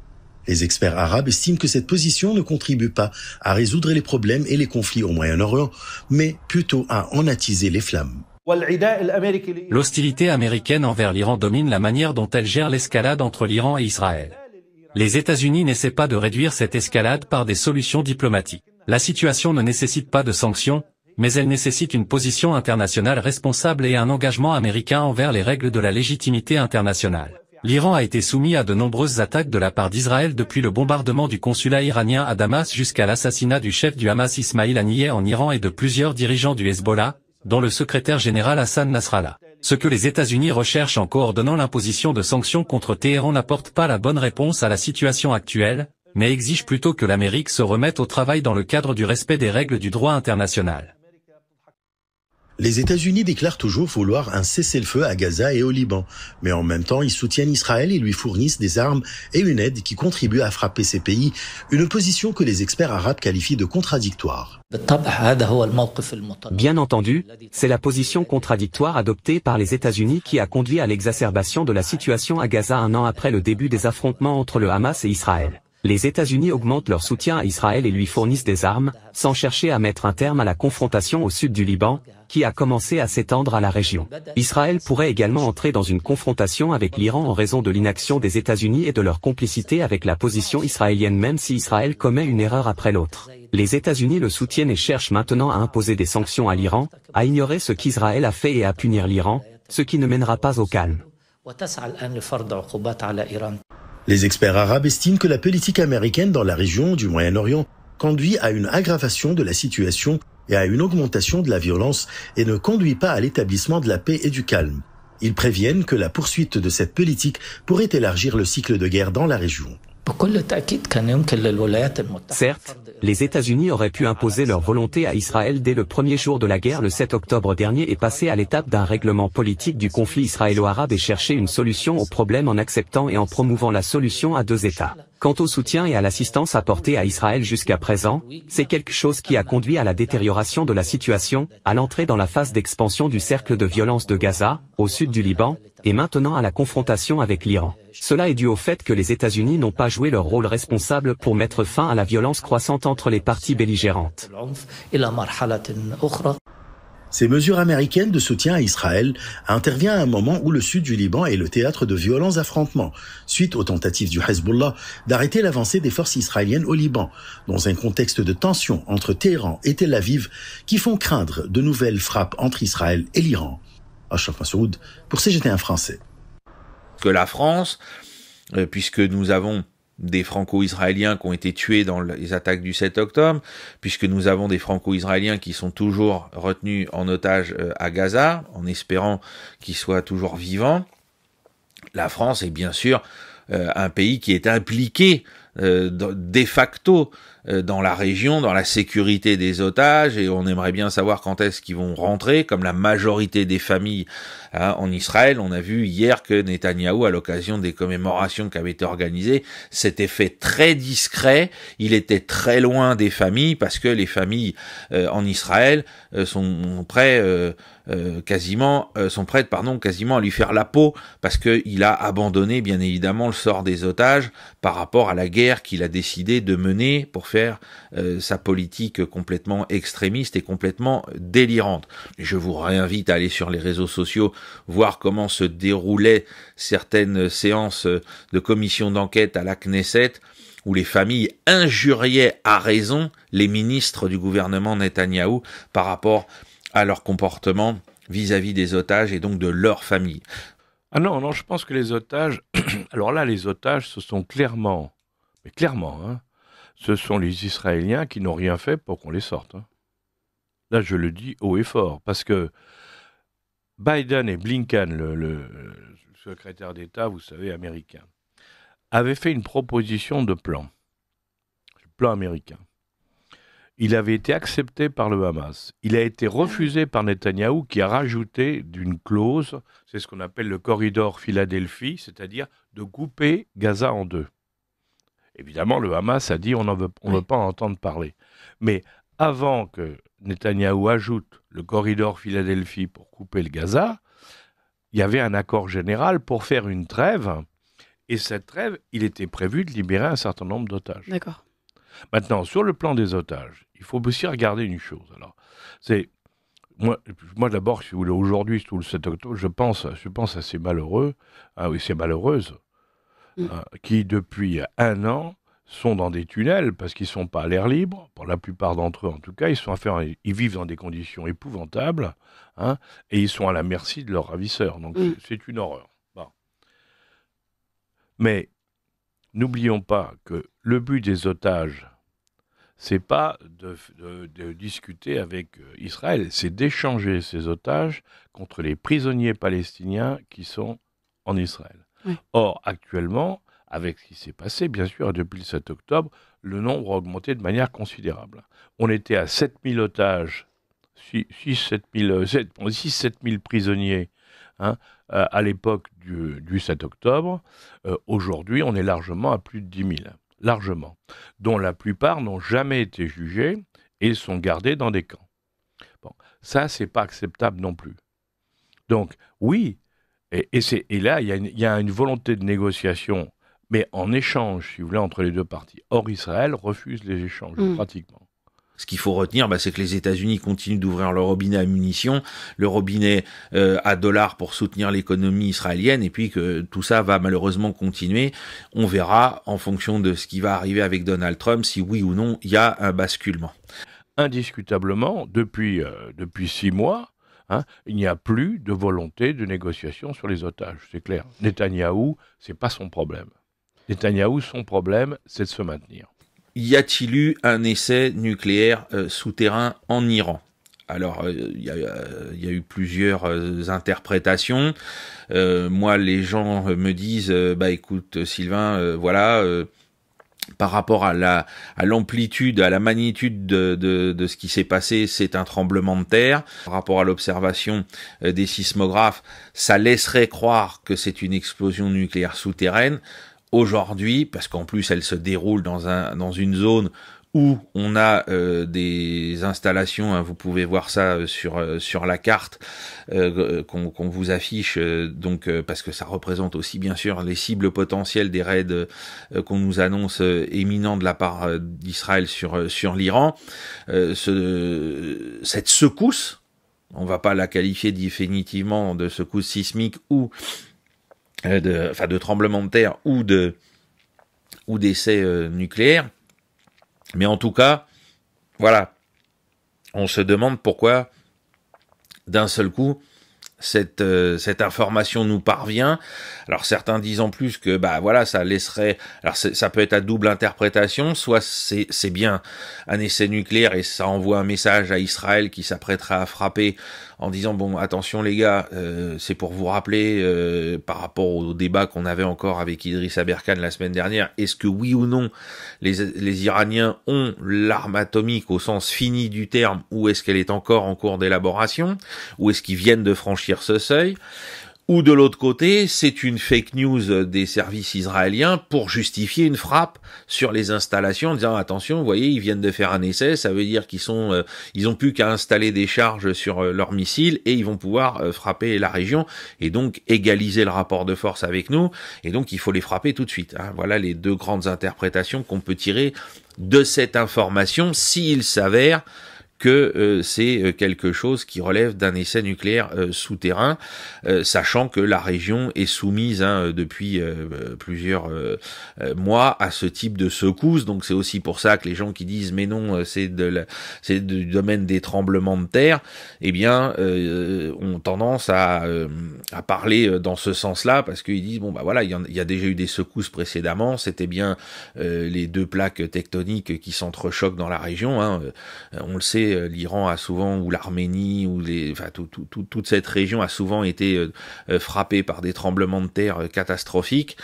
Les experts arabes estiment que cette position ne contribue pas à résoudre les problèmes et les conflits au Moyen-Orient, mais plutôt à en attiser les flammes. L'hostilité américaine envers l'Iran domine la manière dont elle gère l'escalade entre l'Iran et Israël. Les États-Unis n'essaient pas de réduire cette escalade par des solutions diplomatiques. La situation ne nécessite pas de sanctions, mais elle nécessite une position internationale responsable et un engagement américain envers les règles de la légitimité internationale. L'Iran a été soumis à de nombreuses attaques de la part d'Israël depuis le bombardement du consulat iranien à Damas jusqu'à l'assassinat du chef du Hamas Ismail Haniyeh en Iran et de plusieurs dirigeants du Hezbollah, dont le secrétaire général Hassan Nasrallah. Ce que les États-Unis recherchent en coordonnant l'imposition de sanctions contre Téhéran n'apporte pas la bonne réponse à la situation actuelle, mais exige plutôt que l'Amérique se remette au travail dans le cadre du respect des règles du droit international. Les États-Unis déclarent toujours vouloir un cessez-le-feu à Gaza et au Liban, mais en même temps ils soutiennent Israël et lui fournissent des armes et une aide qui contribuent à frapper ces pays, une position que les experts arabes qualifient de contradictoire. Bien entendu, c'est la position contradictoire adoptée par les États-Unis qui a conduit à l'exacerbation de la situation à Gaza un an après le début des affrontements entre le Hamas et Israël. Les États-Unis augmentent leur soutien à Israël et lui fournissent des armes, sans chercher à mettre un terme à la confrontation au sud du Liban, qui a commencé à s'étendre à la région. Israël pourrait également entrer dans une confrontation avec l'Iran en raison de l'inaction des États-Unis et de leur complicité avec la position israélienne même si Israël commet une erreur après l'autre. Les États-Unis le soutiennent et cherchent maintenant à imposer des sanctions à l'Iran, à ignorer ce qu'Israël a fait et à punir l'Iran, ce qui ne mènera pas au calme. Les experts arabes estiment que la politique américaine dans la région du Moyen-Orient conduit à une aggravation de la situation et à une augmentation de la violence et ne conduit pas à l'établissement de la paix et du calme. Ils préviennent que la poursuite de cette politique pourrait élargir le cycle de guerre dans la région. Certes, les États-Unis auraient pu imposer leur volonté à Israël dès le premier jour de la guerre le 7 octobre dernier et passer à l'étape d'un règlement politique du conflit israélo-arabe et chercher une solution au problème en acceptant et en promouvant la solution à deux États. Quant au soutien et à l'assistance apportée à Israël jusqu'à présent, c'est quelque chose qui a conduit à la détérioration de la situation, à l'entrée dans la phase d'expansion du cercle de violence de Gaza, au sud du Liban, et maintenant à la confrontation avec l'Iran. Cela est dû au fait que les États-Unis n'ont pas joué leur rôle responsable pour mettre fin à la violence croissante entre les parties belligérantes. Ces mesures américaines de soutien à Israël interviennent à un moment où le sud du Liban est le théâtre de violents affrontements, suite aux tentatives du Hezbollah d'arrêter l'avancée des forces israéliennes au Liban, dans un contexte de tension entre Téhéran et Tel Aviv qui font craindre de nouvelles frappes entre Israël et l'Iran. pour cgt un français. Que la France, euh, puisque nous avons des franco-israéliens qui ont été tués dans les attaques du 7 octobre, puisque nous avons des franco-israéliens qui sont toujours retenus en otage euh, à Gaza, en espérant qu'ils soient toujours vivants. La France est bien sûr euh, un pays qui est impliqué euh, de facto euh, dans la région, dans la sécurité des otages, et on aimerait bien savoir quand est-ce qu'ils vont rentrer, comme la majorité des familles hein, en Israël. On a vu hier que Netanyahou, à l'occasion des commémorations qui avaient été organisées, s'était fait très discret. Il était très loin des familles parce que les familles euh, en Israël euh, sont prêts. Euh, quasiment euh, son prêtre pardon quasiment à lui faire la peau parce qu'il a abandonné bien évidemment le sort des otages par rapport à la guerre qu'il a décidé de mener pour faire euh, sa politique complètement extrémiste et complètement délirante. Je vous réinvite à aller sur les réseaux sociaux voir comment se déroulaient certaines séances de commission d'enquête à la Knesset où les familles injuriaient à raison les ministres du gouvernement Netanyahou par rapport à leur comportement vis-à-vis des otages et donc de leur famille. Ah non, non, je pense que les otages, alors là, les otages, ce sont clairement, mais clairement, hein, ce sont les Israéliens qui n'ont rien fait pour qu'on les sorte. Hein. Là, je le dis haut et fort, parce que Biden et Blinken, le, secrétaire d'État, vous savez, américain, avaient fait une proposition de plan, plan américain il avait été accepté par le Hamas. Il a été refusé par Netanyahou qui a rajouté d'une clause, c'est ce qu'on appelle le corridor Philadelphie, c'est-à-dire de couper Gaza en deux. Évidemment, le Hamas a dit on ne veut, veut, pas en entendre parler. Mais avant que Netanyahou ajoute le corridor Philadelphie pour couper le Gaza, il y avait un accord général pour faire une trêve. Et cette trêve, il était prévu de libérer un certain nombre d'otages. D'accord. Maintenant, sur le plan des otages, il faut aussi regarder une chose. Alors, c'est moi, d'abord, si vous voulez, aujourd'hui, tout le 7 octobre, je pense, je pense à ces malheureux, ah oui, ces malheureuses, mm. hein, qui depuis un an sont dans des tunnels parce qu'ils ne sont pas à l'air libre, pour la plupart d'entre eux en tout cas, ils, sont ils vivent dans des conditions épouvantables hein, et ils sont à la merci de leurs ravisseurs. Donc mm. c'est une horreur. Bon. Mais N'oublions pas que le but des otages, c'est pas de, discuter avec euh, Israël, c'est d'échanger ces otages contre les prisonniers palestiniens qui sont en Israël. Or, actuellement, avec ce qui s'est passé, bien sûr, depuis le 7 octobre, le nombre a augmenté de manière considérable. On était à 7000 otages, 6-7000 euh, prisonniers Hein, euh, à l'époque du, 7 octobre. Euh, aujourd'hui, on est largement à plus de 10 000, largement, dont la plupart n'ont jamais été jugés et sont gardés dans des camps. Bon, ça, c'est pas acceptable non plus. Donc, oui, et, là, il y, a une volonté de négociation, mais en échange, si vous voulez, entre les deux parties. Or, Israël refuse les échanges, mm. pratiquement. Ce qu'il faut retenir, bah, c'est que les États-Unis continuent d'ouvrir le robinet à munitions, le robinet euh, à dollars pour soutenir l'économie israélienne, et puis que tout ça va malheureusement continuer. On verra en fonction de ce qui va arriver avec Donald Trump si oui ou non il y a un basculement. Indiscutablement, depuis, euh, depuis six mois, hein, il n'y a plus de volonté de négociation sur les otages, c'est clair. Netanyahou, n'est pas son problème. Netanyahou, son problème, c'est de se maintenir y a-t-il eu un essai nucléaire euh, souterrain en Iran alors, il euh, euh, y, a eu plusieurs interprétations. moi, les gens me disent, bah écoute, Sylvain, voilà, par rapport à la l'amplitude, à la magnitude de ce qui s'est passé, c'est un tremblement de terre. Par rapport à l'observation des sismographes, ça laisserait croire que c'est une explosion nucléaire souterraine aujourd'hui, parce qu'en plus elle se déroule dans, un, dans une zone où on a euh, des installations, hein, vous pouvez voir ça euh, sur, euh, sur la carte qu'on vous affiche, donc parce que ça représente aussi bien sûr les cibles potentielles des raids qu'on nous annonce éminents de la part d'Israël sur, sur l'Iran. Ce, cette secousse, on va pas la qualifier définitivement de secousse sismique ou euh, de, enfin de tremblement de terre ou de ou d'essais euh, nucléaires. Mais en tout cas, voilà, on se demande pourquoi d'un seul coup euh, cette, information nous parvient. Alors certains disent en plus que bah voilà ça laisserait alors ça peut être à double interprétation, soit c'est bien un essai nucléaire et ça envoie un message à Israël qui s'apprêtera à frapper en disant bon attention les gars euh, c'est pour vous rappeler euh, par rapport au débat qu'on avait encore avec Idriss Aberkan la semaine dernière est-ce que oui ou non les, les Iraniens ont l'arme atomique au sens fini du terme ou est-ce qu'elle est encore en cours d'élaboration ou est-ce qu'ils viennent de franchir ce seuil. Ou de l'autre côté, c'est une fake news des services israéliens pour justifier une frappe sur les installations en disant attention, vous voyez, ils viennent de faire un essai, ça veut dire qu'ils sont, euh, ils ont plus qu'à installer des charges sur euh, leurs missiles et ils vont pouvoir euh, frapper la région et donc égaliser le rapport de force avec nous et donc il faut les frapper tout de suite. Hein. Voilà les deux grandes interprétations qu'on peut tirer de cette information s'il s'avère que euh, c'est euh, quelque chose qui relève d'un essai nucléaire euh, souterrain, sachant que la région est soumise hein, depuis plusieurs mois à ce type de secousses. Donc c'est aussi pour ça que les gens qui disent mais non, c'est de c'est du domaine des tremblements de terre, eh bien ont tendance à, parler dans ce sens-là parce qu'ils disent bon bah voilà, il y, a déjà eu des secousses précédemment, c'était bien les deux plaques tectoniques qui s'entrechoquent dans la région. Hein, on le sait euh, l'Iran a souvent, ou l'Arménie, ou toute cette région a souvent été euh, euh, frappée par des tremblements de terre catastrophiques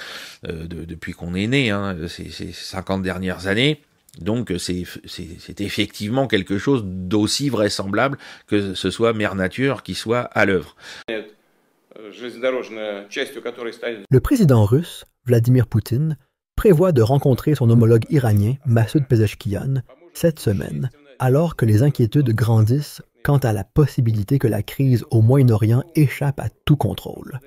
depuis qu'on est né, hein, ces, 50 dernières années. Donc c'est effectivement quelque chose d'aussi vraisemblable que ce soit Mère Nature qui soit à l'œuvre. Le président russe, Vladimir Poutine, prévoit de rencontrer son homologue iranien Massoud Pezeshkian cette semaine alors que les inquiétudes grandissent quant à la possibilité que la crise au Moyen-Orient échappe à tout contrôle.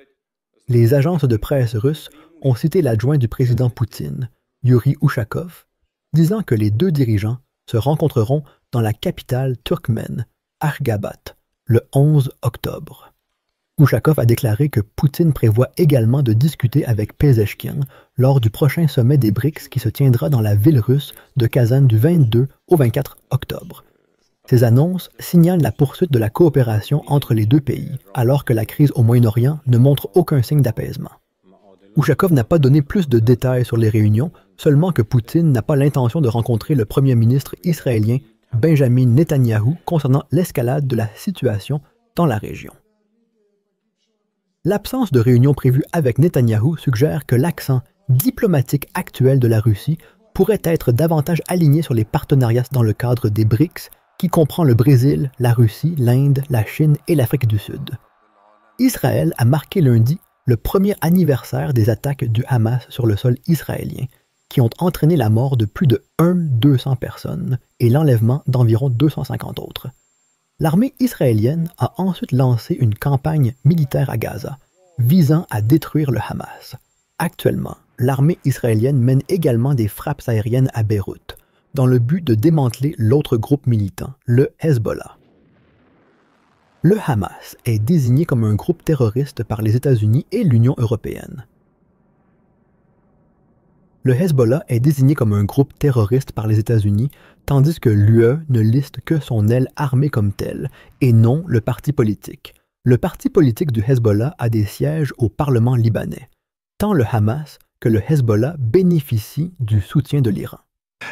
Les agences de presse russes ont cité l'adjoint du président Poutine, Yuri Ushakov, disant que les deux dirigeants se rencontreront dans la capitale turkmène, Argabat, le 11 octobre. Mouchakov a déclaré que Poutine prévoit également de discuter avec Pezeshkin lors du prochain sommet des BRICS qui se tiendra dans la ville russe de Kazan du 22 au 24 octobre. Ces annonces signalent la poursuite de la coopération entre les deux pays, alors que la crise au Moyen-Orient ne montre aucun signe d'apaisement. Ushakov n'a pas donné plus de détails sur les réunions, seulement que Poutine n'a pas l'intention de rencontrer le premier ministre israélien Benjamin Netanyahu concernant l'escalade de la situation dans la région. L'absence de réunion prévue avec Netanyahou suggère que l'accent diplomatique actuel de la Russie pourrait être davantage aligné sur les partenariats dans le cadre des BRICS, qui comprend le Brésil, la Russie, l'Inde, la Chine et l'Afrique du Sud. Israël a marqué lundi le premier anniversaire des attaques du Hamas sur le sol israélien, qui ont entraîné la mort de plus de 1 200 personnes et l'enlèvement d'environ 250 autres l'armée israélienne a ensuite lancé une campagne militaire à Gaza, visant à détruire le Hamas. Actuellement, l'armée israélienne mène également des frappes aériennes à Beyrouth, dans le but de démanteler l'autre groupe militant, le Hezbollah. Le Hamas est désigné comme un groupe terroriste par les États-Unis et l'Union européenne. Le Hezbollah est désigné comme un groupe terroriste par les États-Unis tandis que l'UE ne liste que son aile armée comme telle, et non le parti politique. Le parti politique du Hezbollah a des sièges au Parlement libanais. Tant le Hamas que le Hezbollah bénéficient du soutien de l'Iran.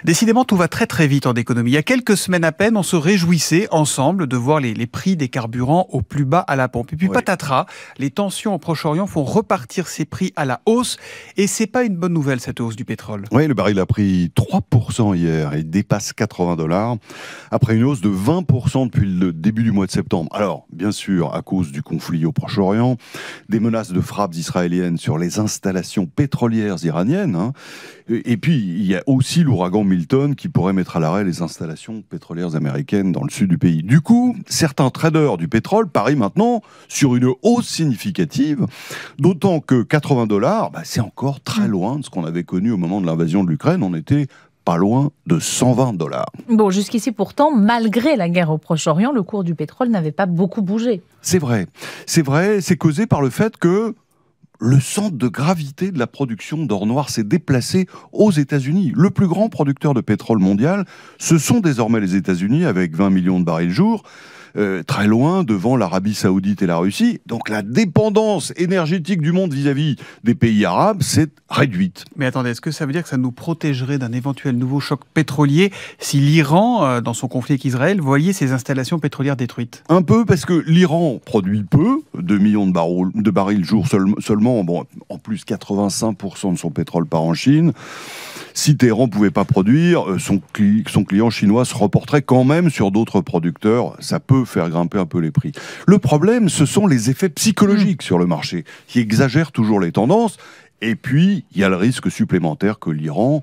Décidément, tout va très très vite en économie. Il y a quelques semaines à peine, on se réjouissait ensemble de voir les, les prix des carburants au plus bas à la pompe. Et puis patatras, les tensions au Proche-Orient font repartir ces prix à la hausse. Et c'est pas une bonne nouvelle cette hausse du pétrole. Oui, le baril a pris 3% hier et dépasse 80 dollars après une hausse de 20% depuis le début du mois de septembre. Alors, bien sûr, à cause du conflit au Proche-Orient, des menaces de frappes israéliennes sur les installations pétrolières iraniennes. Hein. Et puis, il y a aussi l'ouragan Milton qui pourrait mettre à l'arrêt les installations pétrolières américaines dans le sud du pays. Du coup, certains traders du pétrole parient maintenant sur une hausse significative, d'autant que 80 dollars, bah, c'est encore très mm. loin de ce qu'on avait connu au moment de l'invasion de l'Ukraine. On était pas loin de 120 dollars. Bon, jusqu'ici pourtant, malgré la guerre au Proche-Orient, le cours du pétrole n'avait pas beaucoup bougé. C'est vrai, c'est vrai, c'est causé par le fait que le centre de gravité de la production d'or noir s'est déplacé aux États-Unis. Le plus grand producteur de pétrole mondial, ce sont désormais les États-Unis avec 20 millions de barils le jour. Euh, très loin devant l'Arabie saoudite et la Russie. Donc la dépendance énergétique du monde vis-à-vis des pays arabes s'est réduite. Mais attendez, est-ce que ça veut dire que ça nous protégerait d'un éventuel nouveau choc pétrolier si l'Iran, euh, dans son conflit avec Israël, voyait ses installations pétrolières détruites Un peu, parce que l'Iran produit peu, 2 millions de, barils, de barils jour seulement, bon, en plus 85% de son pétrole part en Chine si Téhéran pouvait pas produire, euh, son, client chinois se reporterait quand même sur d'autres producteurs. Ça peut faire grimper un peu les prix. Le problème, ce sont les effets psychologiques hmm. sur le marché qui exagèrent toujours les tendances. Et puis, il y a le risque supplémentaire que l'Iran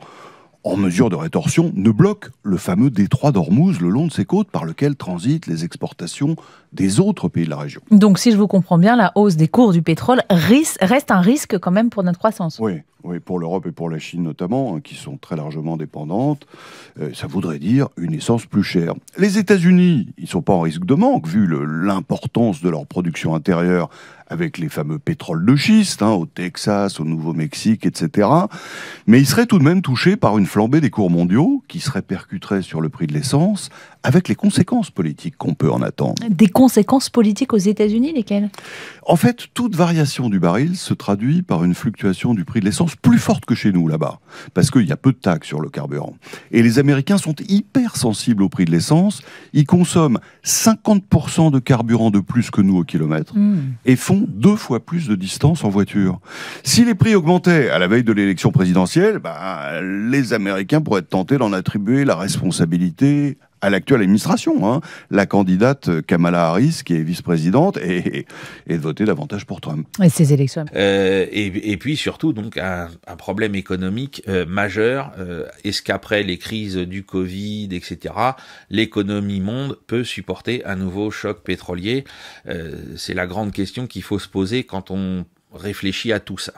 en mesure de rétorsion, ne bloque le fameux détroit d'Ormuz le long de ses côtes par lequel transitent les exportations des autres pays de la région. Donc, si je vous comprends bien, la hausse des cours du pétrole reste un risque quand même pour notre croissance. Oui, oui pour l'Europe et pour la Chine notamment, hein, qui sont très largement dépendantes. Euh, ça voudrait dire une essence plus chère. Les États-Unis, ils ne sont pas en risque de manque, vu l'importance de leur production intérieure avec les fameux pétroles de schiste, hein, au Texas, au Nouveau-Mexique, etc. Mais ils seraient tout de même touchés par une flambée des cours mondiaux qui se répercuterait sur le prix de l'essence, avec les conséquences politiques qu'on peut en attendre. Des conséquences politiques aux États-Unis, lesquelles En fait, toute variation du baril se traduit par une fluctuation du prix de l'essence plus forte que chez nous là-bas, parce qu'il y a peu de taxes sur le carburant. Et les Américains sont hyper sensibles au prix de l'essence. Ils consomment 50% de carburant de plus que nous au kilomètre hmm. et font deux fois plus de distance en voiture. Si les prix augmentaient à la veille de l'élection présidentielle, bah, les Américains pourraient être tentés d'en attribuer la responsabilité à l'actuelle administration. Hein. La candidate Kamala Harris, qui est vice-présidente, et de voter davantage pour Trump. Et ces élections. Euh, et, puis surtout, donc, un, problème économique euh, majeur. Euh, est-ce qu'après les crises du Covid, etc., l'économie monde peut supporter un nouveau choc pétrolier C'est la grande question qu'il faut se poser quand on réfléchit à tout ça.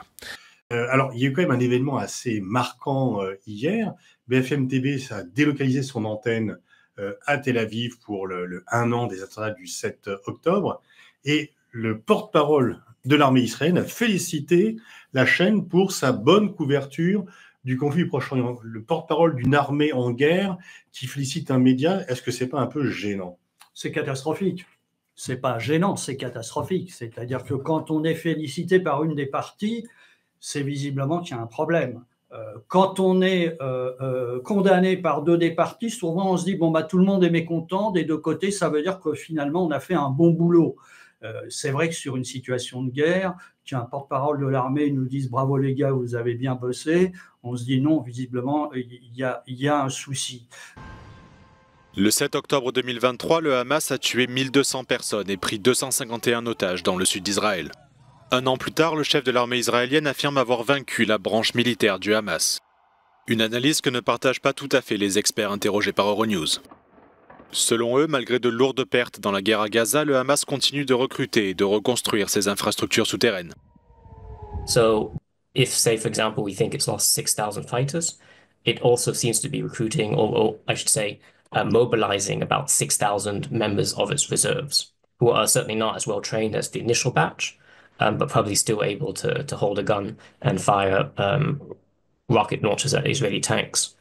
alors, il y a eu quand même un événement assez marquant hier. BFM TV, ça a délocalisé son antenne euh, à Tel Aviv pour le, 1 un an des attentats du 7 octobre. Et le porte-parole de l'armée israélienne a félicité la chaîne pour sa bonne couverture du conflit Proche-Orient. Le porte-parole d'une armée en guerre qui félicite un média, est-ce que c'est pas un peu gênant C'est catastrophique. C'est pas gênant, c'est catastrophique. C'est-à-dire que quand on est félicité par une des parties, c'est visiblement qu'il y a un problème. Euh, quand on est euh, euh, condamné par deux des parties, souvent on se dit bon bah tout le monde est mécontent des deux côtés, ça veut dire que finalement on a fait un bon boulot. c'est vrai que sur une situation de guerre, qu'un porte-parole de l'armée nous dise bravo les gars, vous avez bien bossé, on se dit non, visiblement il y a, y a un souci. Le 7 octobre 2023, le Hamas a tué 1200 personnes et pris 251 otages dans le sud d'Israël. Un an plus tard, le chef de l'armée israélienne affirme avoir vaincu la branche militaire du Hamas. Une analyse que ne partagent pas tout à fait les experts interrogés par Euronews. Selon eux, malgré de lourdes pertes dans la guerre à Gaza, le Hamas continue de recruter et de reconstruire ses infrastructures souterraines. So, if say for example we think it's lost 6,000 fighters, it also seems to be recruiting, or, I should say, uh, mobilizing about 6,000 members of its reserves, who are certainly not as well trained as the initial batch, um, but probably still able to to hold a gun and fire um, rocket launchers at Israeli tanks.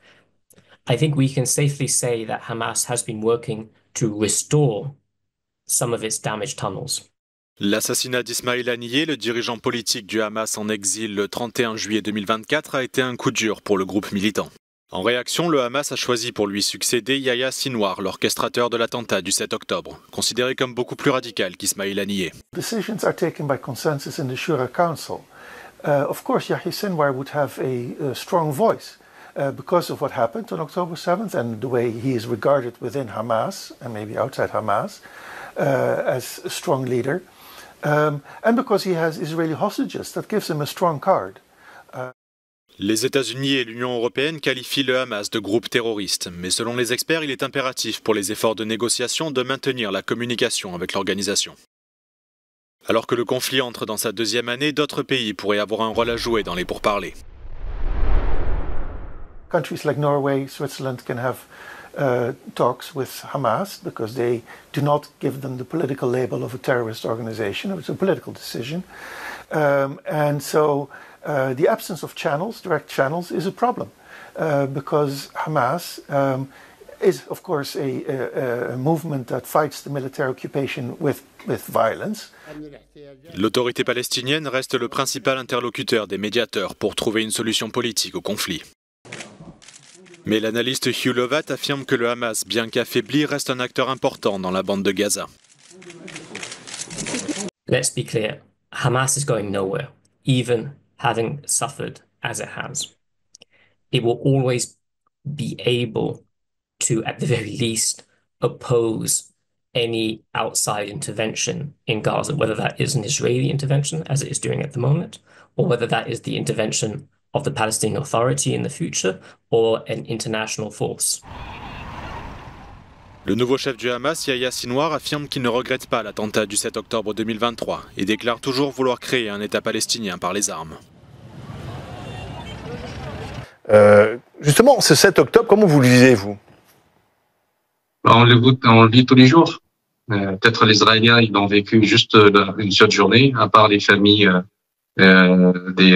I think we can safely say that Hamas has been working to restore some of its damaged tunnels. L'assassinat d'Ismail Haniyeh, le dirigeant politique du Hamas en exil le 31 juillet 2024, a été un coup dur pour le groupe militant. En réaction, le Hamas a choisi pour lui succéder Yahya Sinwar, l'orchestrateur de l'attentat du 7 octobre, considéré comme beaucoup plus radical qu'Ismaïl Les décisions sont prises par consensus dans le Shura Council. Uh, of course, Yahya Sinwar would have a, a strong voice uh, because of what happened on October 7th and the way he is regarded within Hamas and maybe outside Hamas uh, as a strong leader, um, and because he has Israeli hostages. That gives him a strong card. Les États-Unis et l'Union européenne qualifient le Hamas de groupe terroriste, mais selon les experts, il est impératif pour les efforts de négociation de maintenir la communication avec l'organisation. Alors que le conflit entre dans sa deuxième année, d'autres pays pourraient avoir un rôle à jouer dans les pourparlers. Countries like Norway, Switzerland can have uh, talks with Hamas because they do not give them the label of a terrorist organization. It's a political decision, um, Uh, the absence of channels, direct channels, is a problem uh, because Hamas um, is, of course, a, a, a, movement that fights the military occupation with, with violence. L'autorité palestinienne reste le principal interlocuteur des médiateurs pour trouver une solution politique au conflit. Mais l'analyste Hugh Lovat affirme que le Hamas, bien qu'affaibli, reste un acteur important dans la bande de Gaza. Let's be clear. Hamas is going nowhere, even having suffered as it has. It will always be able to, at the very least, oppose any outside intervention in Gaza, whether that is an Israeli intervention, as it is doing at the moment, or whether that is the intervention of the Palestinian Authority in the future or an international force. Le nouveau chef du Hamas, Yahya Sinwar, affirme qu'il ne regrette pas l'attentat du 7 octobre 2023 et déclare toujours vouloir créer un État palestinien par les armes. Euh, justement, ce 7 octobre, comment vous le vivez, vous bah, on le, vit tous les jours. Euh, peut-être les Israéliens, ils l'ont vécu juste euh, une seule journée, à part les familles des,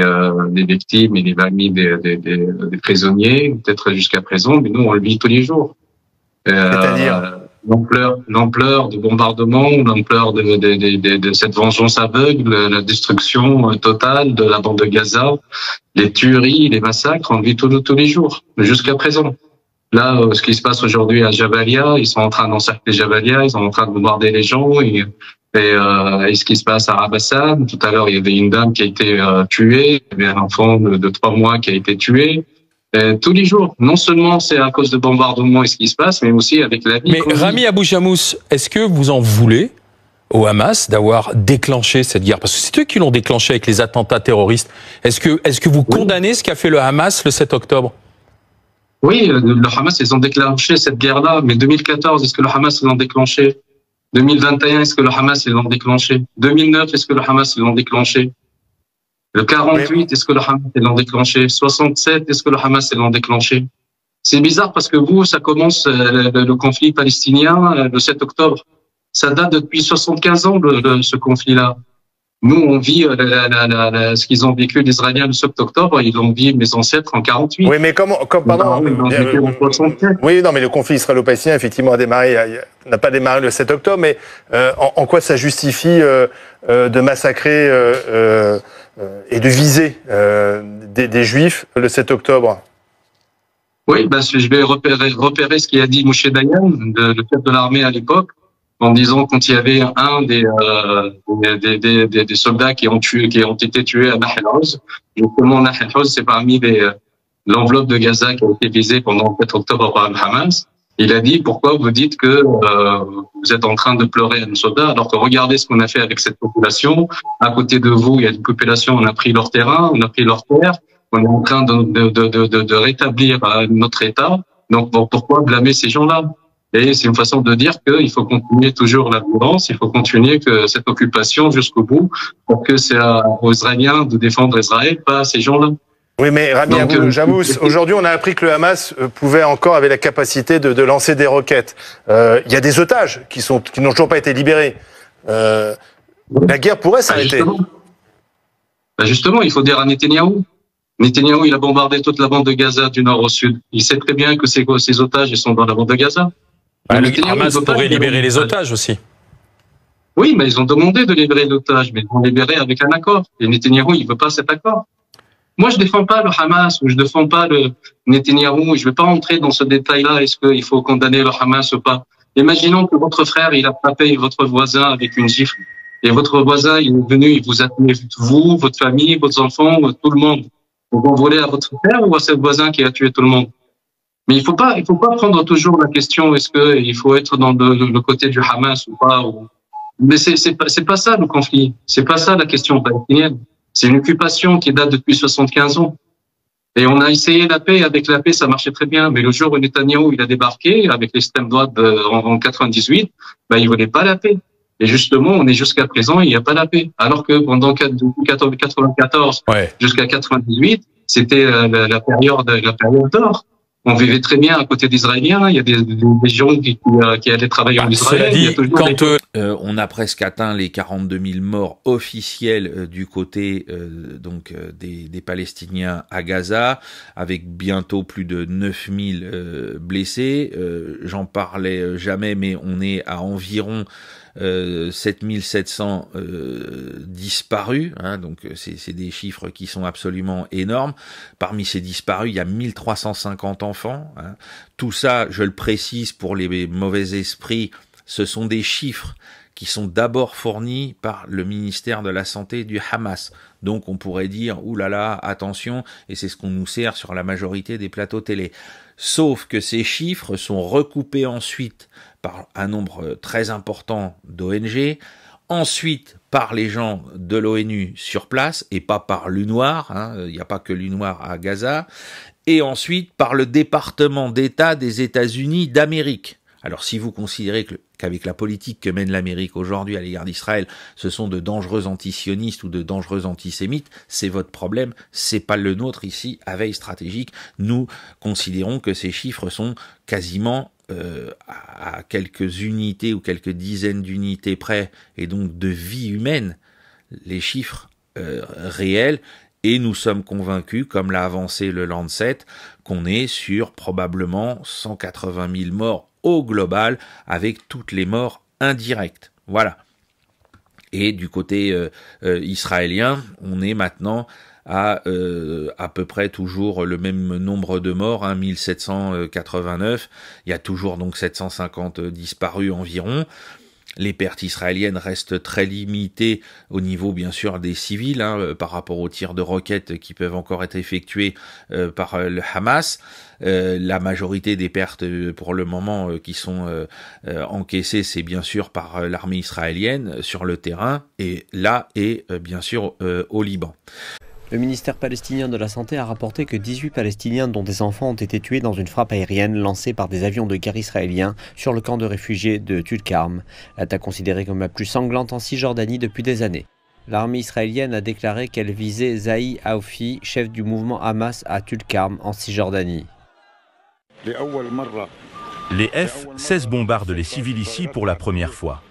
victimes et les familles des prisonniers, peut-être jusqu'à présent, mais nous, on le vit tous les jours. Euh, l'ampleur de bombardement, l'ampleur de, de, de, de, cette vengeance aveugle, la destruction totale de la bande de Gaza, les tueries, les massacres, on vit tous, tous les jours, jusqu'à présent. Là, euh, ce qui se passe aujourd'hui à Jabalia, ils sont en train d'encercler Jabalia, ils sont en train de bombarder les gens. Et, euh, ce qui se passe à Rabassan, tout à l'heure, il y avait une dame qui a été tuée, il y avait un enfant de trois mois qui a été tué. Euh, tous les jours. Non seulement c'est à cause de bombardements et ce qui se passe, mais aussi avec la Mais Rami Abou Jamous, est-ce que vous en voulez au Hamas d'avoir déclenché cette guerre Parce que c'est eux qui l'ont déclenché avec les attentats terroristes. Est-ce que, que vous condamnez ce qu'a fait le Hamas le 7 octobre Oui, euh, le Hamas, ils ont déclenché cette guerre-là. Mais 2014, est-ce que le Hamas l'ont déclenché 2021, est-ce que le Hamas l'ont déclenché 2009, est-ce que le Hamas l'ont déclenché le 48, est-ce que le Hamas l'en déclenché 67, est-ce que le Hamas l'en déclenché C'est bizarre parce que vous, ça commence euh, le, conflit palestinien euh, le 7 octobre. Ça date depuis 75 ans le, ce conflit-là. Nous, on vit euh, ce qu'ils ont vécu, les Israéliens, le 7 octobre, ils ont vécu mes ancêtres, en 48. Oui, mais comment, comme, pardon. Bah oui, non, mais le conflit israélo-palestinien, effectivement, a démarré, n'a pas démarré le 7 octobre, mais en, quoi ça justifie de massacrer euh, et de viser euh, des, des Juifs le 7 octobre oui, ben, je vais repérer, repérer ce qu'a dit Mouché Dayan, le chef de l'armée à l'époque, en disant quand il y avait un euh, des, des, des, des, soldats qui ont, tué, qui ont été tués à Nahel Oz, justement Nahel c'est parmi l'enveloppe de Gaza qui a été visée pendant le 7 octobre par le Hamas. Il a dit pourquoi vous dites que euh, vous êtes en train de pleurer à soldats, alors que regardez ce qu'on a fait avec cette population. À côté de vous, il y a une population, on a pris leur terrain, on a pris leur terre, on est en train de, de, de, de, de rétablir euh, notre État. Donc pourquoi blâmer ces gens-là Et c'est une façon de dire qu'il faut continuer toujours la violence, il faut continuer que cette occupation jusqu'au bout pour que c'est aux Israéliens de défendre Israël, pas à ces gens-là. Oui, mais Rabbi euh, Jamous, aujourd'hui, on a appris que le Hamas euh, pouvait encore, avait la capacité de, lancer des roquettes. Euh, il y a des otages qui qui n'ont toujours pas été libérés. la guerre pourrait bah, s'arrêter. Bah, justement. il faut dire à Netanyahou. Netanyahou, il a bombardé toute la bande de Gaza du nord au sud. Il sait très bien que ces, otages, ils sont dans la bande de Gaza. Bah, le Hamas pourrait libérer les otages aussi. Oui, mais ils ont demandé de libérer l'otage, mais ils vont libérer avec un accord. Et Netanyahou, il veut pas cet accord. Moi, je défends pas le Hamas ou je défends pas le Netanyahou. Je vais pas entrer dans ce détail-là. Est-ce qu'il faut condamner le Hamas ou pas Imaginons que votre frère, il a frappé votre voisin avec une gifle. Et votre voisin, il est venu, il vous a tué, vous, votre famille, vos enfants, tout le monde. Vous en voulez à votre frère ou à ce voisin qui a tué tout le monde mais il faut pas, il faut pas prendre toujours la question est-ce que il faut être dans le, côté du Hamas ou pas. Ou... Mais c'est c'est pas, pas ça le conflit, c'est pas ça la question palestinienne. C'est une occupation qui date depuis 75 ans. Et on a essayé la paix. Avec la paix, ça marchait très bien. Mais le jour où Netanyahu il a débarqué avec l'extrême droite euh, en 98, bah ben, il voulait pas la paix. Et justement, on est jusqu'à présent, il n'y a pas la paix. Alors que pendant 94 jusqu'à 98, c'était euh, la, la, période, la période d'or on vivait très bien à côté d'Israéliens. Hein. Il y a des, gens qui, euh, qui, allaient travailler en bah, Israël. quand euh, euh, on a presque atteint les 42 000 morts officiels du côté donc des, Palestiniens à Gaza, avec bientôt plus de 9 000 blessés. J'en parlais jamais, mais on est à environ 7700 euh, euh, disparus, hein, donc euh, c'est des chiffres qui sont absolument énormes. Parmi ces disparus, il y a 1350 enfants. Hein. Tout ça, je le précise pour les mauvais esprits, ce sont des chiffres qui sont d'abord fournis par le ministère de la Santé du Hamas. Donc on pourrait dire, oulala, là attention, et c'est ce qu'on nous sert sur la majorité des plateaux télé. Sauf que ces chiffres sont recoupés ensuite par un nombre euh, très important d'ONG, ensuite par les gens de l'ONU sur place et pas par l'UNOIR, il hein, n'y euh, a pas que l'UNOIR à Gaza, et ensuite par le département d'État des États-Unis d'Amérique. Alors si vous considérez qu'avec la politique que mène l'Amérique aujourd'hui à l'égard d'Israël, ce sont de dangereux antisionistes ou de dangereux antisémites, c'est votre problème, c'est pas le nôtre ici à veille stratégique. Nous considérons que ces chiffres sont quasiment euh, à quelques unités ou quelques dizaines d'unités près, et donc de vie humaine, les chiffres euh, réels, et nous sommes convaincus, comme l'a avancé le Lancet, qu'on est sur probablement 180 000 morts au global avec toutes les morts indirectes. Voilà. Et du côté euh, euh, israélien, on est maintenant à euh, à peu près toujours le même nombre de morts, 1789. Hein, Il y a toujours donc 750 disparus environ. Les pertes israéliennes restent très limitées au niveau bien sûr des civils hein, par rapport aux tirs de roquettes qui peuvent encore être effectués par le Hamas. Euh, la majorité des pertes euh, pour le moment euh, qui sont encaissées, c'est bien sûr par l'armée israélienne sur le terrain et là et bien sûr au Liban. Le ministère palestinien de la Santé a rapporté que 18 Palestiniens, dont des enfants, ont été tués dans une frappe aérienne lancée par des avions de guerre israéliens sur le camp de réfugiés de Tulkarm, attaque considérée comme la plus sanglante en Cisjordanie depuis des années. L'armée israélienne a déclaré qu'elle visait Zahi Aoufi, chef du mouvement Hamas à Tulkarm en Cisjordanie. Les F-16 bombardent les civils ici pour la première fois.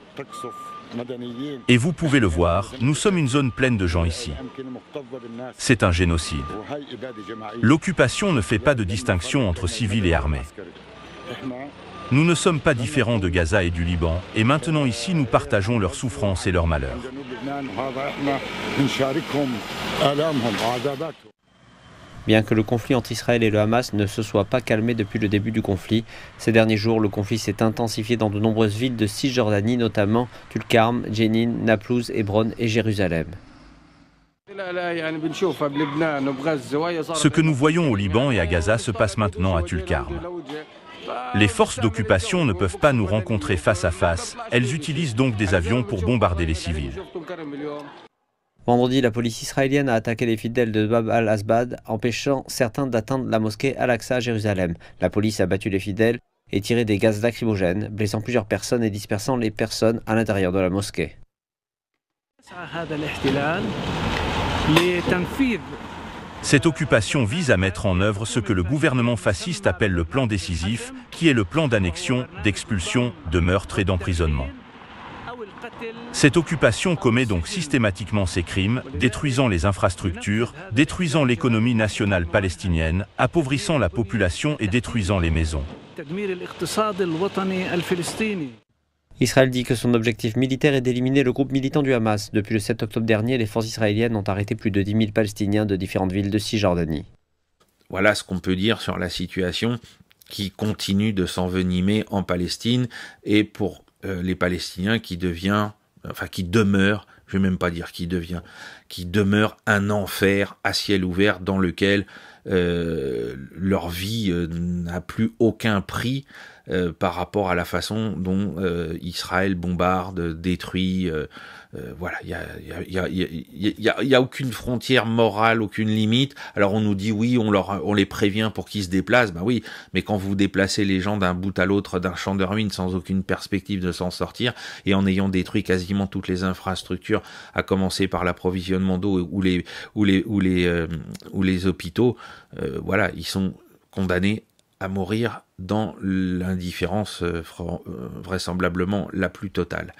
Et vous pouvez le voir, nous sommes une zone pleine de gens ici. C'est un génocide. L'occupation ne fait pas de distinction entre civils et armés. Nous ne sommes pas différents de Gaza et du Liban, et maintenant ici nous partageons leurs souffrances et leurs malheurs. Bien que le conflit entre Israël et le Hamas ne se soit pas calmé depuis le début du conflit, ces derniers jours, le conflit s'est intensifié dans de nombreuses villes de Cisjordanie, notamment Tulkarm, Jenin, Naplouse, Hébron et Jérusalem. Ce que nous voyons au Liban et à Gaza se passe maintenant à Tulkarm. Les forces d'occupation ne peuvent pas nous rencontrer face à face, elles utilisent donc des avions pour bombarder les civils. Vendredi, la police israélienne a attaqué les fidèles de Bab al-Asbad, empêchant certains d'atteindre la mosquée Al-Aqsa à Jérusalem. La police a battu les fidèles et tiré des gaz lacrymogènes, blessant plusieurs personnes et dispersant les personnes à l'intérieur de la mosquée. Cette occupation vise à mettre en œuvre ce que le gouvernement fasciste appelle le plan décisif, qui est le plan d'annexion, d'expulsion, de meurtre et d'emprisonnement. Cette occupation commet donc systématiquement ces crimes, détruisant les infrastructures, détruisant l'économie nationale palestinienne, appauvrissant la population et détruisant les maisons. Israël dit que son objectif militaire est d'éliminer le groupe militant du Hamas. Depuis le 7 octobre dernier, les forces israéliennes ont arrêté plus de 10 000 Palestiniens de différentes villes de Cisjordanie. Voilà ce qu'on peut dire sur la situation qui continue de s'envenimer en Palestine et pour euh, les Palestiniens qui devient, enfin qui demeure, je vais même pas dire qui devient, qui demeure un enfer à ciel ouvert dans lequel euh, leur vie euh, n'a plus aucun prix par rapport à la façon dont Israël bombarde, détruit, euh, voilà, il n'y a, y a, aucune frontière morale, aucune limite. Alors on nous dit oui, on, leur, on les prévient pour qu'ils se déplacent, bah ben oui, mais quand vous déplacez les gens d'un bout à l'autre d'un champ de ruines sans aucune perspective de s'en sortir, et en ayant détruit quasiment toutes les infrastructures, à commencer par l'approvisionnement d'eau ou les, ou les, ou les, euh, ou les hôpitaux, euh, voilà, ils sont condamnés à mourir dans l'indifférence vraisemblablement la plus totale.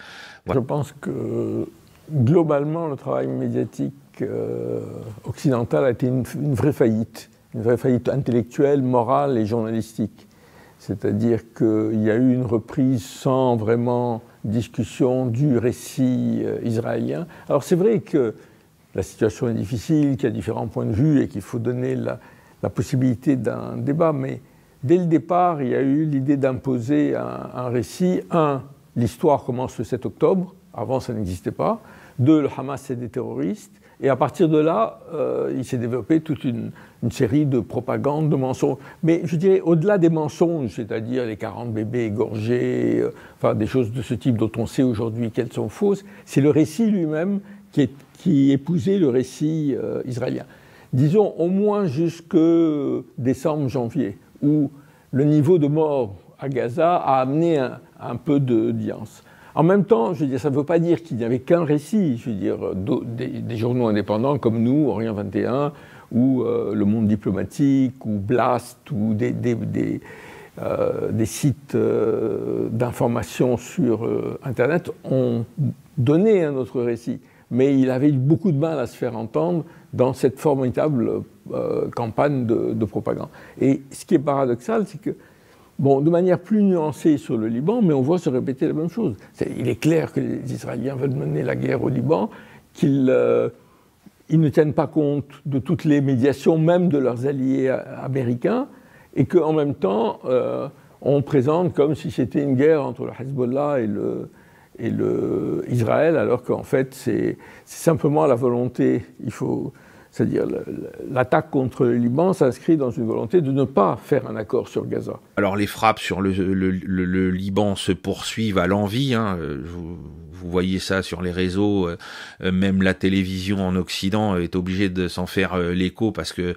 Je pense que globalement, le travail médiatique euh, occidental a été une, vraie faillite, une vraie faillite intellectuelle, morale et journalistique. C'est-à-dire qu'il y a eu une reprise sans vraiment discussion du récit euh, israélien. Alors c'est vrai que la situation est difficile, qu'il y a différents points de vue et qu'il faut donner la, possibilité d'un débat, mais dès le départ, il y a eu l'idée d'imposer un, un récit, un, l'histoire commence le 7 octobre, avant ça n'existait pas. De, le Hamas c'est des terroristes. Et à partir de là, euh, il s'est développé toute une, série de propagandes, de mensonges. Mais je dirais, au-delà des mensonges, c'est-à-dire les 40 bébés égorgés, euh, enfin des choses de ce type dont on sait aujourd'hui qu'elles sont fausses, c'est le récit lui-même qui, épousait le récit euh, israélien. Disons au moins jusque décembre, janvier, où le niveau de mort à Gaza a amené un, un peu d'audience. En même temps, je veux dire, ça ne veut pas dire qu'il n'y avait qu'un récit. Je veux dire, des, journaux indépendants comme nous, Orient 21, ou euh, Le Monde diplomatique, ou Blast, ou des, euh, sites euh, d'information sur Internet ont donné un autre récit. Mais il avait eu beaucoup de mal à se faire entendre dans cette formidable campagne de, propagande. Et ce qui est paradoxal, c'est que Bon, de manière plus nuancée sur le Liban, mais on voit se répéter la même chose. il est clair que les Israéliens veulent mener la guerre au Liban, qu'ils euh, ne tiennent pas compte de toutes les médiations, même de leurs alliés euh, américains, et qu'en même temps, euh, on présente comme si c'était une guerre entre le Hezbollah et le, et le Israël, alors qu'en fait, c'est simplement la volonté. Il faut c'est-à-dire l'attaque contre le Liban s'inscrit dans une volonté de ne pas faire un accord sur Gaza. Alors les frappes sur le, Liban se poursuivent à l'envi. Hein. Euh, vous voyez ça sur les réseaux, euh, euh, même la télévision en Occident est obligée de s'en faire euh, l'écho parce que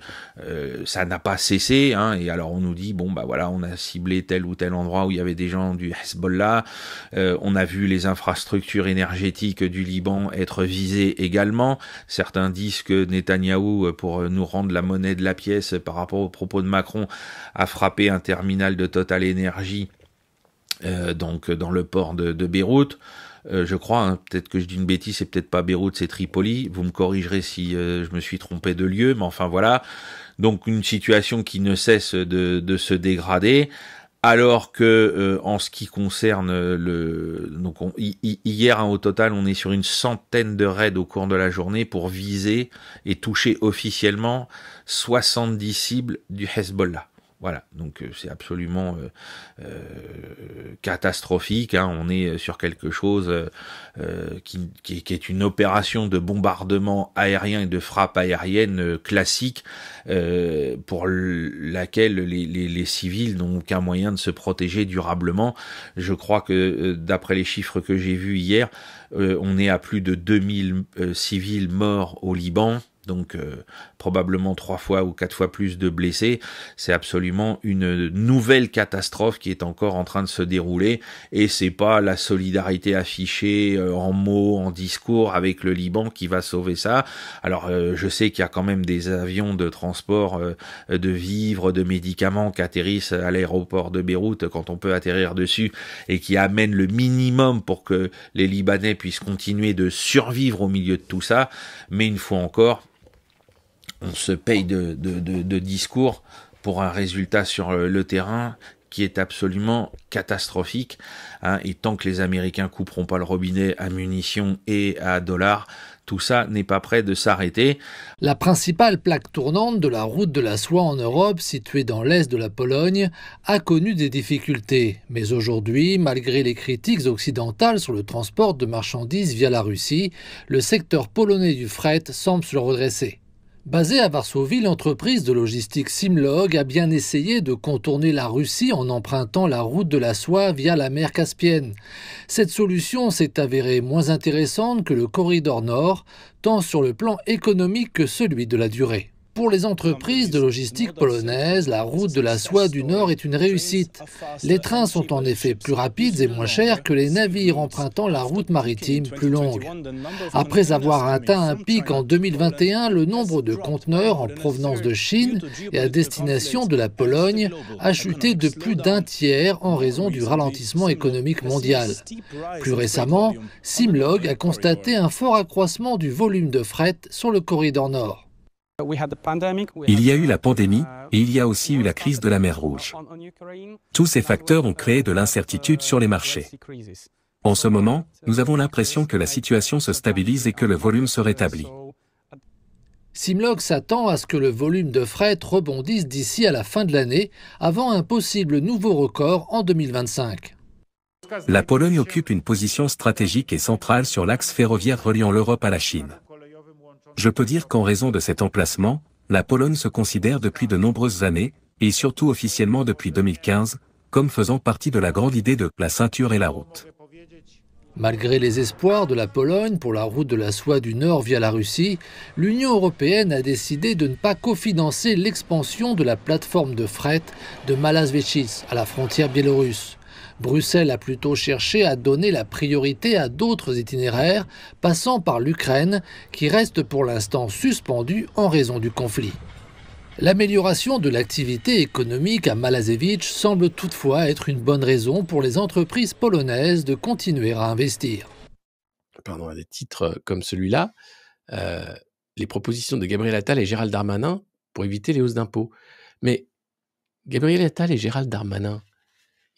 ça n'a pas cessé. Hein. et alors on nous dit bon bah voilà, on a ciblé tel ou tel endroit où il y avait des gens du Hezbollah. on a vu les infrastructures énergétiques du Liban être visées également. Certains disent que Netanyahou, pour nous rendre la monnaie de la pièce par rapport aux propos de Macron, a frappé un terminal de Total Energy. donc dans le port de Beyrouth. Euh, je crois, hein, peut-être que je dis une bêtise, c'est peut-être pas Beyrouth, c'est Tripoli, vous me corrigerez si euh, je me suis trompé de lieu, mais enfin voilà, donc une situation qui ne cesse de, se dégrader, alors que euh, en ce qui concerne le donc hier hein, au total on est sur une centaine de raids au cours de la journée pour viser et toucher officiellement 70 cibles du Hezbollah. Voilà, donc euh, c'est absolument euh, euh, catastrophique. Hein. On est sur quelque chose qui, est une opération de bombardement aérien et de frappe aérienne classique pour laquelle les, les civils n'ont aucun moyen de se protéger durablement. Je crois que d'après les chiffres que j'ai vus hier, on est à plus de 2000 civils morts au Liban donc euh, probablement trois fois ou quatre fois plus de blessés. C'est absolument une nouvelle catastrophe qui est encore en train de se dérouler et c'est pas la solidarité affichée euh, en mots, en discours avec le Liban qui va sauver ça. Alors euh, je sais qu'il y a quand même des avions de transport de vivres, de médicaments qui atterrissent à l'aéroport de Beyrouth quand on peut atterrir dessus et qui amènent le minimum pour que les Libanais puissent continuer de survivre au milieu de tout ça. Mais une fois encore, on se paye de, discours pour un résultat sur euh, le terrain qui est absolument catastrophique. Hein. et tant que les Américains couperont pas le robinet à munitions et à dollars, tout ça n'est pas prêt de s'arrêter. La principale plaque tournante de la route de la soie en Europe, située dans l'est de la Pologne, a connu des difficultés. Mais aujourd'hui, malgré les critiques occidentales sur le transport de marchandises via la Russie, le secteur polonais du fret semble se redresser. Basée à Varsovie, l'entreprise de logistique Simlog a bien essayé de contourner la Russie en empruntant la route de la soie via la mer Caspienne. Cette solution s'est avérée moins intéressante que le corridor nord, tant sur le plan économique que celui de la durée. Pour les entreprises de logistique polonaise, la route de la soie du Nord est une réussite. Les trains sont en effet plus rapides et moins chers que les navires empruntant la route maritime plus longue. Après avoir atteint un pic en 2021, le nombre de conteneurs en provenance de Chine et à destination de la Pologne a chuté de plus d'un tiers en raison du ralentissement économique mondial. Plus récemment, Simlog a constaté un fort accroissement du volume de fret sur le corridor nord. Il y a eu la pandémie, et il y a aussi eu la crise de la mer Rouge. Tous ces facteurs ont créé de l'incertitude sur les marchés. En ce moment, nous avons l'impression que la situation se stabilise et que le volume se rétablit. Simlog s'attend à ce que le volume de fret rebondisse d'ici à la fin de l'année, avant un possible nouveau record en 2025. La Pologne occupe une position stratégique et centrale sur l'axe ferroviaire reliant l'Europe à la Chine. Je peux dire qu'en raison de cet emplacement, la Pologne se considère depuis de nombreuses années, et surtout officiellement depuis 2015, comme faisant partie de la grande idée de la ceinture et la route. Malgré les espoirs de la Pologne pour la route de la soie du Nord via la Russie, l'Union européenne a décidé de ne pas cofinancer l'expansion de la plateforme de fret de Malasvechice à la frontière biélorusse. Bruxelles a plutôt cherché à donner la priorité à d'autres itinéraires, passant par l'Ukraine, qui reste pour l'instant suspendue en raison du conflit. L'amélioration de l'activité économique à Malazevich semble toutefois être une bonne raison pour les entreprises polonaises de continuer à investir. Pardon, à des titres comme celui-là, euh, les propositions de Gabriel Attal et Gérald Darmanin pour éviter les hausses d'impôts. Mais Gabriel Attal et Gérald Darmanin,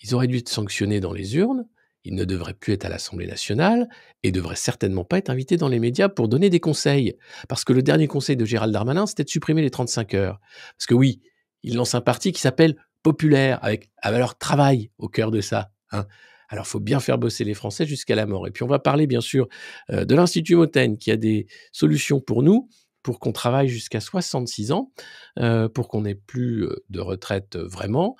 ils auraient dû être sanctionnés dans les urnes, ils ne devraient plus être à l'Assemblée nationale et devraient certainement pas être invités dans les médias pour donner des conseils. Parce que le dernier conseil de Gérald Darmanin, c'était de supprimer les 35 heures. Parce que oui, il lance un parti qui s'appelle Populaire, avec à valeur travail au cœur de ça. Alors hein. Alors, faut bien faire bosser les Français jusqu'à la mort. Et puis, on va parler, bien sûr, euh, de l'Institut Montaigne, qui a des solutions pour nous pour qu'on travaille jusqu'à 66 ans, euh, pour qu'on n'ait plus euh, de retraite euh, vraiment,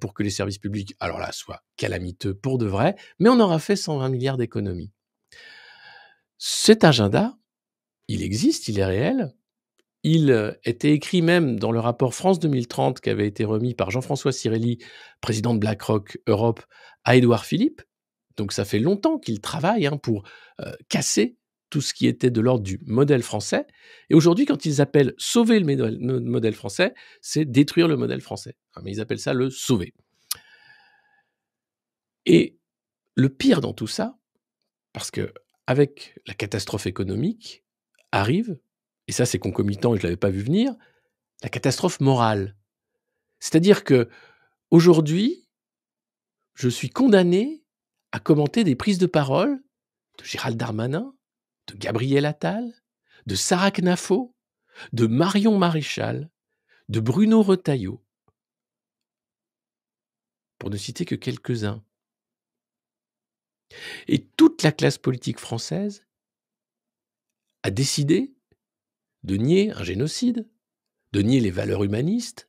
pour que les services publics, alors là, soient calamiteux pour de vrai, mais on aura fait 120 milliards d'économies. Cet agenda, il existe, il est réel. Il était écrit même dans le rapport France 2030 qui avait été remis par Jean-François Cirelli, président de BlackRock Europe, à Édouard Philippe. Donc ça fait longtemps qu'il travaille hein, pour casser tout ce qui était de l'ordre du modèle français. Et aujourd'hui, quand ils appellent sauver le modèle français, c'est détruire le modèle français. Ah, mais ils appellent ça le sauver. Et le pire dans tout ça, parce que avec la catastrophe économique arrive, et ça c'est concomitant et je l'avais pas vu venir, la catastrophe morale. C'est-à-dire que aujourd'hui, je suis condamné à commenter des prises de parole de Gérald Darmanin, de Gabriel Attal, de Sarah Knafo, de Marion Maréchal, de Bruno Retailleau, pour ne citer que quelques-uns. Et toute la classe politique française a décidé de nier un génocide, de nier les valeurs humanistes,